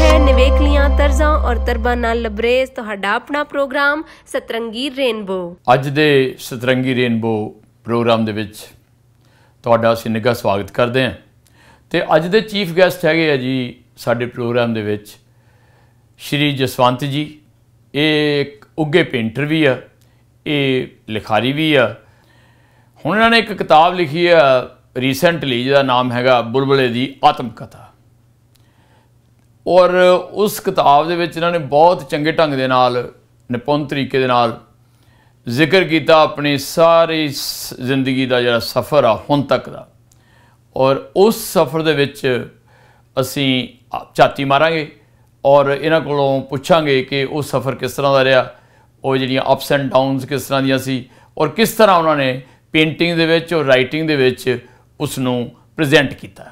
ਹੈ ਨਿਵੇਕਲੀਆਂ ਤਰਜ਼ਾਂ ਔਰ ਤਰਬਾਂ ਨਾਲ ਲਬਰੇਜ਼ ਤੁਹਾਡਾ ਆਪਣਾ ਪ੍ਰੋਗਰਾਮ ਸਤਰੰਗੀ ਰੇਨਬੋ ਅੱਜ ਦੇ ਸਤਰੰਗੀ ਰੇਨਬੋ ਪ੍ਰੋਗਰਾਮ ਦੇ ਵਿੱਚ ਤੁਹਾਡਾ ਅਸੀਂ ਨਿੱਘਾ ਸਵਾਗਤ ਕਰਦੇ ਹਾਂ ਤੇ ਅੱਜ ਦੇ ਚੀਫ ਗੈਸਟ ਹੈਗੇ ਆ ਜੀ ਸਾਡੇ ਪ੍ਰੋਗਰਾਮ ਦੇ ਵਿੱਚ ਸ਼੍ਰੀ ਜਸਵੰਤ ਜੀ ਇਹ ਇੱਕ ਉੱਗੇ ਪੇਂਟਰ ਵੀ ਆ ਇਹ ਲਿਖਾਰੀ ਵੀ ਆ ਹੁਣ ਇਹਨਾਂ ਨੇ ਇੱਕ ਕਿਤਾਬ ਲਿਖੀ ਆ ਰੀਸੈਂਟਲੀ ਜਿਹਦਾ ਨਾਮ ਹੈਗਾ ਬੁਲਬਲੇ ਦੀ ਆਤਮ ਕਥਾ ਔਰ ਉਸ ਕਿਤਾਬ ਦੇ ਵਿੱਚ ਇਹਨਾਂ ਨੇ ਬਹੁਤ ਚੰਗੇ ਢੰਗ ਦੇ ਨਾਲ ਨਿਪੁੰਨ ਤਰੀਕੇ ਦੇ ਨਾਲ ਜ਼ਿਕਰ ਕੀਤਾ ਆਪਣੀ ਸਾਰੀ ਜ਼ਿੰਦਗੀ ਦਾ ਜਿਹੜਾ ਸਫ਼ਰ ਆ ਹੁਣ ਤੱਕ ਦਾ ਔਰ ਉਸ ਸਫ਼ਰ ਦੇ ਵਿੱਚ ਅਸੀਂ ਝਾਤੀ ਮਾਰਾਂਗੇ ਔਰ ਇਹਨਾਂ ਕੋਲੋਂ ਪੁੱਛਾਂਗੇ ਕਿ ਉਹ ਸਫ਼ਰ ਕਿਸ ਤਰ੍ਹਾਂ ਦਾ ਰਿਹਾ ਉਹ ਜਿਹੜੀਆਂ ਅਪਸ ਐਂਡ ਡਾਊਨਸ ਕਿਸ ਤਰ੍ਹਾਂ ਦੀਆਂ ਸੀ ਔਰ ਕਿਸ ਤਰ੍ਹਾਂ ਉਹਨਾਂ ਨੇ ਪੇਂਟਿੰਗ ਦੇ ਵਿੱਚ ਔਰ ਰਾਈਟਿੰਗ ਦੇ ਵਿੱਚ ਉਸ ਨੂੰ ਪ੍ਰੈਜ਼ੈਂਟ ਕੀਤਾ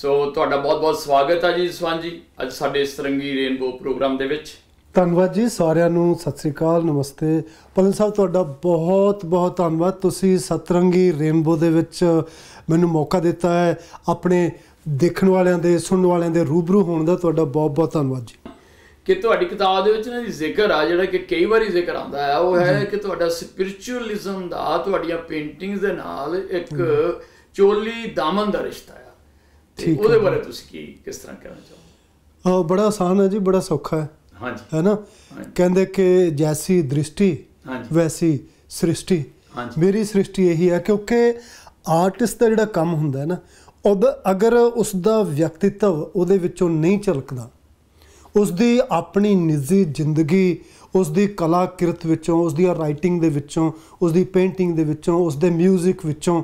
ਸੋ ਤੁਹਾਡਾ ਬਹੁਤ-ਬਹੁਤ ਸਵਾਗਤ ਹੈ ਜੀ ਸਵਾਨ ਜੀ ਅੱਜ ਸਾਡੇ ਸਰੰਗੀ ਰੇਨਬੋ ਪ੍ਰੋਗਰਾਮ ਦੇ ਵਿੱਚ ਧੰਨਵਾਦ ਜੀ ਸਾਰਿਆਂ ਨੂੰ ਸਤਿ ਸ੍ਰੀ ਅਕਾਲ ਨਮਸਤੇ ਪਲਨ ਸਾਹਿਬ ਤੁਹਾਡਾ ਬਹੁਤ ਬਹੁਤ ਧੰਨਵਾਦ ਤੁਸੀਂ ਸਤਰੰਗੀ ਰੇਨਬੋ ਦੇ ਵਿੱਚ ਮੈਨੂੰ ਮੌਕਾ ਦਿੱਤਾ ਹੈ ਆਪਣੇ ਦੇਖਣ ਵਾਲਿਆਂ ਦੇ ਸੁਣਨ ਵਾਲਿਆਂ ਦੇ ਰੂਬਰੂ ਹੋਣ ਦਾ ਤੁਹਾਡਾ ਬਹੁਤ ਬਹੁਤ ਧੰਨਵਾਦ ਜੀ ਕਿ ਤੁਹਾਡੀ ਕਿਤਾਬ ਦੇ ਵਿੱਚ ਨਾ ਜ਼ਿਕਰ ਆ ਜਿਹੜਾ ਕਿ ਕਈ ਵਾਰੀ ਜ਼ਿਕਰ ਆਉਂਦਾ ਹੈ ਉਹ ਹੈ ਕਿ ਤੁਹਾਡਾ ਸਪਿਰਚੁਅਲਿਜ਼ਮ ਦਾ ਤੁਹਾਡੀਆਂ ਪੇਂਟਿੰਗਸ ਦੇ ਨਾਲ ਇੱਕ ਚੋਲੀ ਦਾਮਨ ਦਾ ਰਿਸ਼ਤਾ ਹੈ ਠੀਕ ਉਹਦੇ ਬਾਰੇ ਤੁਸੀਂ ਕੀ ਕਿਸ ਤਰ੍ਹਾਂ ਕਹਿਣਾ ਚਾਹੋ ਉਹ ਬੜਾ ਆਸਾਨ ਹੈ ਜੀ ਬੜਾ ਸੌਖਾ ਹੈ ਹਾਂਜੀ ਹੈ ਨਾ ਕਹਿੰਦੇ ਕਿ ਜੈਸੀ ਦ੍ਰਿਸ਼ਟੀ ਵੈਸੀ ਸ੍ਰਿਸ਼ਟੀ ਮੇਰੀ ਸ੍ਰਿਸ਼ਟੀ ਇਹੀ ਹੈ ਕਿਉਂਕਿ ਆਰਟਿਸਟ ਦਾ ਜਿਹੜਾ ਕੰਮ ਹੁੰਦਾ ਹੈ ਨਾ ਉਹ ਅਗਰ ਉਸ ਦਾ ਵਿਅਕਤੀਤਵ ਉਹਦੇ ਵਿੱਚੋਂ ਨਹੀਂ ਝਲਕਦਾ ਉਸ ਦੀ ਆਪਣੀ ਨਿੱਜੀ ਜ਼ਿੰਦਗੀ ਉਸ ਦੀ ਕਿਰਤ ਵਿੱਚੋਂ ਉਸ ਦੀ ਰਾਈਟਿੰਗ ਦੇ ਵਿੱਚੋਂ ਉਸ ਦੀ ਪੇਂਟਿੰਗ ਦੇ ਵਿੱਚੋਂ ਉਸ ਦੇ 뮤직 ਵਿੱਚੋਂ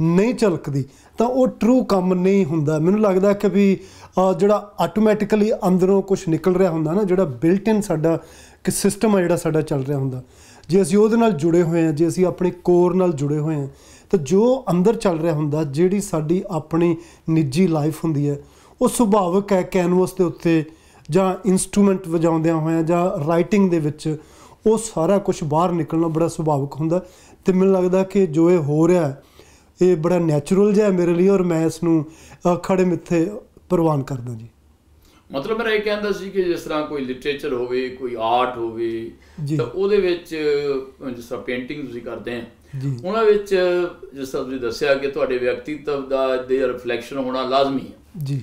ਨਹੀਂ ਝਲਕਦੀ ਤਾਂ ਉਹ ਟਰੂ ਕੰਮ ਨਹੀਂ ਹੁੰਦਾ ਮੈਨੂੰ ਲੱਗਦਾ ਕਿ ਵੀ ਜਿਹੜਾ ਆਟੋਮੈਟਿਕਲੀ ਅੰਦਰੋਂ ਕੁਝ ਨਿਕਲ ਰਿਹਾ ਹੁੰਦਾ ਨਾ ਜਿਹੜਾ ਬਿਲਟ ਇਨ ਸਾਡਾ ਕਿ ਸਿਸਟਮ ਆ ਜਿਹੜਾ ਸਾਡਾ ਚੱਲ ਰਿਹਾ ਹੁੰਦਾ ਜੇ ਅਸੀਂ ਉਹਦੇ ਨਾਲ ਜੁੜੇ ਹੋਏ ਆ ਜੇ ਅਸੀਂ ਆਪਣੇ ਕੋਰ ਨਾਲ ਜੁੜੇ ਹੋਏ ਆ ਤਾਂ ਜੋ ਅੰਦਰ ਚੱਲ ਰਿਹਾ ਹੁੰਦਾ ਜਿਹੜੀ ਸਾਡੀ ਆਪਣੀ ਨਿੱਜੀ ਲਾਈਫ ਹੁੰਦੀ ਹੈ ਉਹ ਸੁਭਾਵਕ ਹੈ ਕੈਨਵਸ ਦੇ ਉੱਤੇ ਜਾਂ ਇਨਸਟਰੂਮੈਂਟ ਵਜਾਉਂਦਿਆਂ ਹੋਇਆਂ ਜਾਂ ਰਾਈਟਿੰਗ ਦੇ ਵਿੱਚ ਉਹ ਸਾਰਾ ਕੁਝ ਬਾਹਰ ਨਿਕਲਣਾ ਬੜਾ ਸੁਭਾਵਕ ਹੁੰਦਾ ਤੇ ਮੈਨੂੰ ਲੱਗਦਾ ਕਿ ਜੋ ਇਹ ਹੋ ਰਿਹਾ ਹੈ ਇਹ ਬੜਾ ਨੇਚਰਲ ਜਿਹਾ ਮੇਰੇ ਲਈ ਔਰ ਮੈਂ ਇਸ ਨੂੰ ਖੜੇ ਮਿੱਥੇ ਪ੍ਰਵਾਨ ਕਰਦਾ ਜੀ ਮਤਲਬ ਮੈਂ ਇਹ ਕਹਿੰਦਾ ਸੀ ਕਿ ਜਿਸ ਤਰ੍ਹਾਂ ਕੋਈ ਲਿਟਰੇਚਰ ਹੋਵੇ ਕੋਈ ਆਰਟ ਹੋਵੇ ਤਾਂ ਉਹਦੇ ਵਿੱਚ ਜਿਸ ਤਰ੍ਹਾਂ ਪੇਂਟਿੰਗ ਤੁਸੀਂ ਕਰਦੇ ਆ ਉਹਨਾਂ ਵਿੱਚ ਜਿਸ ਤਰ੍ਹਾਂ ਤੁਸੀਂ ਦੱਸਿਆ ਕਿ ਤੁਹਾਡੇ ਵਿਅਕਤੀਤਵ ਦਾ ਦੇ ਰਿਫਲੈਕਸ਼ਨ ਹੋਣਾ ਲਾਜ਼ਮੀ ਹੈ ਜੀ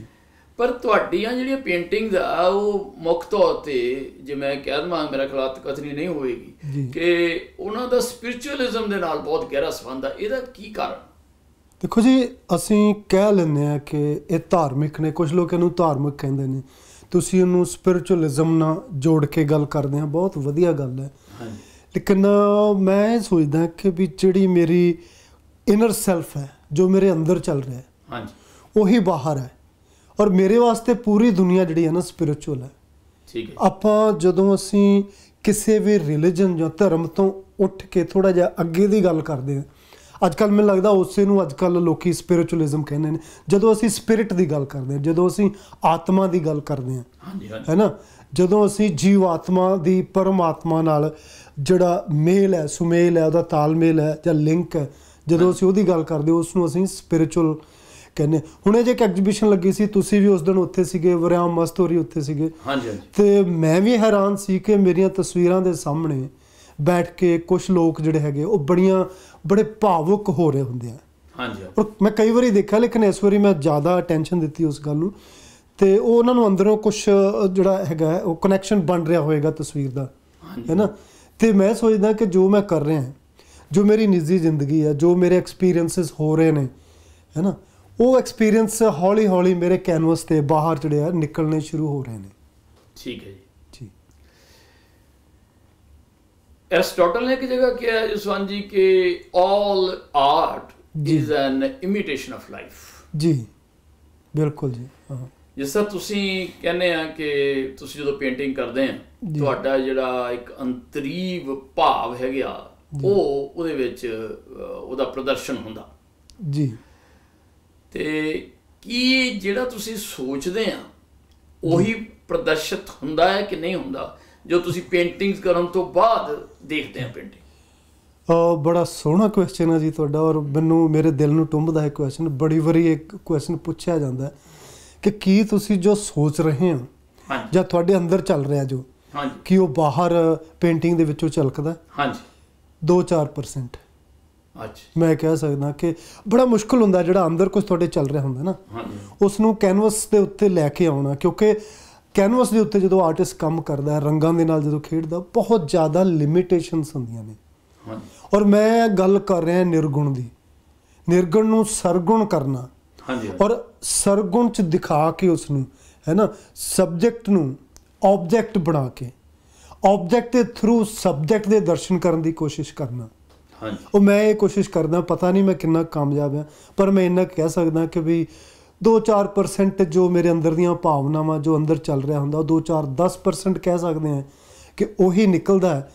ਪਰ ਤੁਹਾਡੀਆਂ ਜਿਹੜੀਆਂ ਪੇਂਟਿੰਗਸ ਆ ਉਹ ਮੁੱਖ ਤੌਰ ਤੇ ਜੇ ਮੈਂ ਕਹਿ ਦਵਾਂ ਮੇਰਾ ਖਲਾਤ ਕਥਨੀ ਨਹੀਂ ਹੋਏਗੀ ਕਿ ਉਹਨਾਂ ਦਾ ਸਪਿਰਚੁਅਲਿਜ਼ਮ ਦੇ ਨਾਲ ਬਹੁਤ ਗਹਿਰਾ ਸੰਬੰਧ ਆ ਇਹਦਾ ਕੀ ਕਾਰਨ ਦੇਖੋ ਜੀ ਅਸੀਂ ਕਹਿ ਲੈਂਦੇ ਆ ਕਿ ਇਹ ਧਾਰਮਿਕ ਨੇ ਕੁਝ ਲੋਕ ਇਹਨੂੰ ਧਾਰਮਿਕ ਕਹਿੰਦੇ ਨੇ ਤੁਸੀਂ ਇਹਨੂੰ ਸਪਿਰਚੁਅਲਿਜ਼ਮ ਨਾਲ ਜੋੜ ਕੇ ਗੱਲ ਕਰਦੇ ਆ ਬਹੁਤ ਵਧੀਆ ਗੱਲ ਹੈ ਲੇਕਿਨ ਮੈਂ ਇਹ ਸੋਚਦਾ ਕਿ ਵੀ ਜਿਹੜੀ ਮੇਰੀ ਇਨਰ ਸੈਲਫ ਹੈ ਜੋ ਮੇਰੇ ਅੰਦਰ ਚੱਲ ਰਿਹਾ ਹੈ ਹਾਂਜੀ ਉਹੀ ਬਾਹਰ ਹੈ ਔਰ ਮੇਰੇ ਵਾਸਤੇ ਪੂਰੀ ਦੁਨੀਆ ਜਿਹੜੀ ਹੈ ਨਾ ਸਪਿਰਚੁਅਲ ਹੈ ਠੀਕ ਹੈ ਆਪਾਂ ਜਦੋਂ ਅਸੀਂ ਕਿਸੇ ਵੀ ਰਿਲੀਜੀਅਨ ਜਾਂ ਧਰਮ ਤੋਂ ਉੱਠ ਕੇ ਥੋੜਾ ਜਿਹਾ ਅੱਗੇ ਦੀ ਗੱਲ ਕਰਦੇ ਹਾਂ ਅੱਜ ਕੱਲ ਮੈਨੂੰ ਲੱਗਦਾ ਉਸੇ ਨੂੰ ਅੱਜ ਕੱਲ ਲੋਕੀ ਸਪਿਰਚੁਅਲਿਜ਼ਮ ਕਹਿੰਦੇ ਨੇ ਜਦੋਂ ਅਸੀਂ ਸਪਿਰਿਟ ਦੀ ਗੱਲ ਕਰਦੇ ਹਾਂ ਜਦੋਂ ਅਸੀਂ ਆਤਮਾ ਦੀ ਗੱਲ ਕਰਦੇ ਹਾਂ ਹਾਂਜੀ ਹਾਂਜੀ ਹੈਨਾ ਜਦੋਂ ਅਸੀਂ ਜੀਵ ਆਤਮਾ ਦੀ ਪਰਮਾਤਮਾ ਨਾਲ ਜਿਹੜਾ ਮੇਲ ਹੈ ਸੁਮੇਲ ਹੈ ਉਹਦਾ ਤਾਲਮੇਲ ਹੈ ਜਾਂ ਲਿੰਕ ਹੈ ਜਦੋਂ ਅਸੀਂ ਉਹਦੀ ਗੱਲ ਕਰਦੇ ਹਾਂ ਉਸ ਨੂੰ ਅਸੀਂ ਸਪਿਰਚੁਅਲ ਕਹਿੰਦੇ ਹੁਣੇ ਜੇ ਇੱਕ ਐਗਜ਼ੀਬਿਸ਼ਨ ਲੱਗੀ ਸੀ ਤੁਸੀਂ ਵੀ ਉਸ ਦਿਨ ਉੱਥੇ ਸੀਗੇ ਵਰਿਆਮ ਮਸਤ ਉੱਥੇ ਸੀਗੇ ਹਾਂਜੀ ਹਾਂਜੀ ਤੇ ਮੈਂ ਵੀ ਹੈਰਾਨ ਸੀ ਕਿ ਮੇਰੀਆਂ ਤਸਵੀਰਾਂ ਦੇ ਸਾਹਮਣੇ ਬੈਠ ਕੇ ਕੁਝ ਲੋਕ ਜਿਹੜੇ ਹੈਗੇ ਉਹ ਬੜੀਆਂ ਬੜੇ ਭਾਵੁਕ ਹੋ ਰਹੇ ਹੁੰਦੇ ਆ ਹਾਂਜੀ ਪਰ ਮੈਂ ਕਈ ਵਾਰੀ ਦੇਖਿਆ ਲੇਕਿਨ ਇਸ ਵਾਰੀ ਮੈਂ ਜ਼ਿਆਦਾ ਅਟੈਨਸ਼ਨ ਦਿੱਤੀ ਉਸ ਗੱਲ ਨੂੰ ਤੇ ਉਹ ਉਹਨਾਂ ਨੂੰ ਅੰਦਰੋਂ ਕੁਝ ਜਿਹੜਾ ਹੈਗਾ ਉਹ ਕਨੈਕਸ਼ਨ ਬਣ ਰਿਹਾ ਹੋਵੇਗਾ ਤਸਵੀਰ ਦਾ ਹੈ ਨਾ ਤੇ ਮੈਂ ਸੋਚਦਾ ਕਿ ਜੋ ਮੈਂ ਕਰ ਰਿਹਾ ਜੋ ਮੇਰੀ ਨਿੱਜੀ ਜ਼ਿੰਦਗੀ ਹੈ ਜੋ ਮੇਰੇ ਐਕਸਪੀਰੀਐਂਸਸ ਹੋ ਰਹੇ ਨੇ ਹੈ ਨਾ ਉਹ ਐਕਸਪੀਰੀਐਂਸ ਹੌਲੀ ਹੌਲੀ ਮੇਰੇ ਕੈਨਵਸ ਤੇ ਬਾਹਰ ਚੜਿਆ ਨਿਕਲਣੇ ਸ਼ੁਰੂ ਹੋ ਰਹੇ ਨੇ ਠੀਕ ਹੈ ਜੀ एरिस्टोटल ਨੇ की ਜਗ੍ਹਾ ਕਿਹਾ ਜਸਵੰਤ ਜੀ जी के art is an imitation of life ਜੀ ਬਿਲਕੁਲ ਜੀ ਜਿਸ ਤਰ੍ਹਾਂ ਤੁਸੀਂ ਕਹਿੰਦੇ ਆ ਕਿ ਤੁਸੀਂ ਜਦੋਂ ਪੇਂਟਿੰਗ ਕਰਦੇ ਆ ਤੁਹਾਡਾ ਜਿਹੜਾ ਇੱਕ ਅੰਤਰੀਵ ਭਾਵ ਹੈਗਾ ਉਹ ਉਹਦੇ ਵਿੱਚ ਉਹਦਾ ਪ੍ਰਦਰਸ਼ਨ ਹੁੰਦਾ ਜੀ ਤੇ ਕੀ ਜਿਹੜਾ ਤੁਸੀਂ ਸੋਚਦੇ ਆ ਉਹੀ ਪ੍ਰਦਰਸ਼ਿਤ ਹੁੰਦਾ ਹੈ ਕਿ ਨਹੀਂ ਹੁੰਦਾ ਜੋ ਤੁਸੀਂ ਪੇਂਟਿੰਗਸ ਕਰਨ ਤੋਂ ਬਾਅਦ ਦੇਖਦੇ ਹਾਂ ਪੇਂਟਿੰਗ ਬੜਾ ਸੋਹਣਾ ਕੁਐਸਚਨ ਹੈ ਜੀ ਤੁਹਾਡਾ ਔਰ ਮੈਨੂੰ ਮੇਰੇ ਦਿਲ ਨੂੰ ਟੁੰਬਦਾ ਹੈ ਕੁਐਸਚਨ ਬੜੀ ਵਾਰੀ ਇੱਕ ਕੁਐਸਚਨ ਪੁੱਛਿਆ ਜਾਂਦਾ ਕਿ ਕੀ ਤੁਸੀਂ ਜੋ ਸੋਚ ਰਹੇ ਹੋ ਜਾਂ ਤੁਹਾਡੇ ਅੰਦਰ ਚੱਲ ਰਿਹਾ ਜੋ ਹਾਂਜੀ ਕੀ ਉਹ ਬਾਹਰ ਪੇਂਟਿੰਗ ਦੇ ਵਿੱਚੋਂ ਝਲਕਦਾ ਹਾਂਜੀ 2-4% ਅੱਛਾ ਮੈਂ ਕਹਿ ਸਕਦਾ ਕਿ ਬੜਾ ਮੁਸ਼ਕਲ ਹੁੰਦਾ ਜਿਹੜਾ ਅੰਦਰ ਕੁਝ ਤੁਹਾਡੇ ਚੱਲ ਰਿਹਾ ਹੁੰਦਾ ਨਾ ਹਾਂਜੀ ਉਸ ਨੂੰ ਕੈਨਵਸ ਦੇ ਉੱਤੇ ਲੈ ਕੇ ਆਉਣਾ ਕਿਉਂਕਿ ਕੈਨਵਸ ਦੇ ਉੱਤੇ ਜਦੋਂ ਆਰਟਿਸਟ ਕੰਮ ਕਰਦਾ ਹੈ ਰੰਗਾਂ ਦੇ ਨਾਲ ਜਦੋਂ ਖੇਡਦਾ ਬਹੁਤ ਜ਼ਿਆਦਾ ਲਿਮਿਟੇਸ਼ਨਸ ਹੁੰਦੀਆਂ ਨੇ ਔਰ ਮੈਂ ਗੱਲ ਕਰ ਰਿਹਾ ਨਿਰਗੁਣ ਦੀ ਨਿਰਗੁਣ ਨੂੰ ਸਰਗੁਣ ਕਰਨਾ ਹਾਂਜੀ ਔਰ ਸਰਗੁਣ ਚ ਦਿਖਾ ਕੇ ਉਸ ਨੂੰ ਹੈ ਨਾ ਸਬਜੈਕਟ ਨੂੰ ਆਬਜੈਕਟ ਬਣਾ ਕੇ ਆਬਜੈਕਟ ਦੇ ਥਰੂ ਸਬਜੈਕਟ ਦੇ ਦਰਸ਼ਨ ਕਰਨ ਦੀ ਕੋਸ਼ਿਸ਼ ਕਰਨਾ ਹਾਂਜੀ ਉਹ ਮੈਂ ਇਹ ਕੋਸ਼ਿਸ਼ ਕਰਦਾ ਪਤਾ ਨਹੀਂ ਮੈਂ ਕਿੰਨਾ ਕਾਮਯਾਬ ਹਾਂ ਪਰ ਮੈਂ ਇੰਨਾ ਕਹਿ ਸਕਦਾ ਕਿ ਵੀ 2-4% ਜੋ ਮੇਰੇ ਅੰਦਰ ਦੀਆਂ ਭਾਵਨਾਵਾਂ ਜੋ ਅੰਦਰ ਚੱਲ ਰਿਹਾ ਹੁੰਦਾ ਉਹ 2-4-10% ਕਹਿ ਸਕਦੇ ਆ ਕਿ ਉਹੀ ਨਿਕਲਦਾ ਹੈ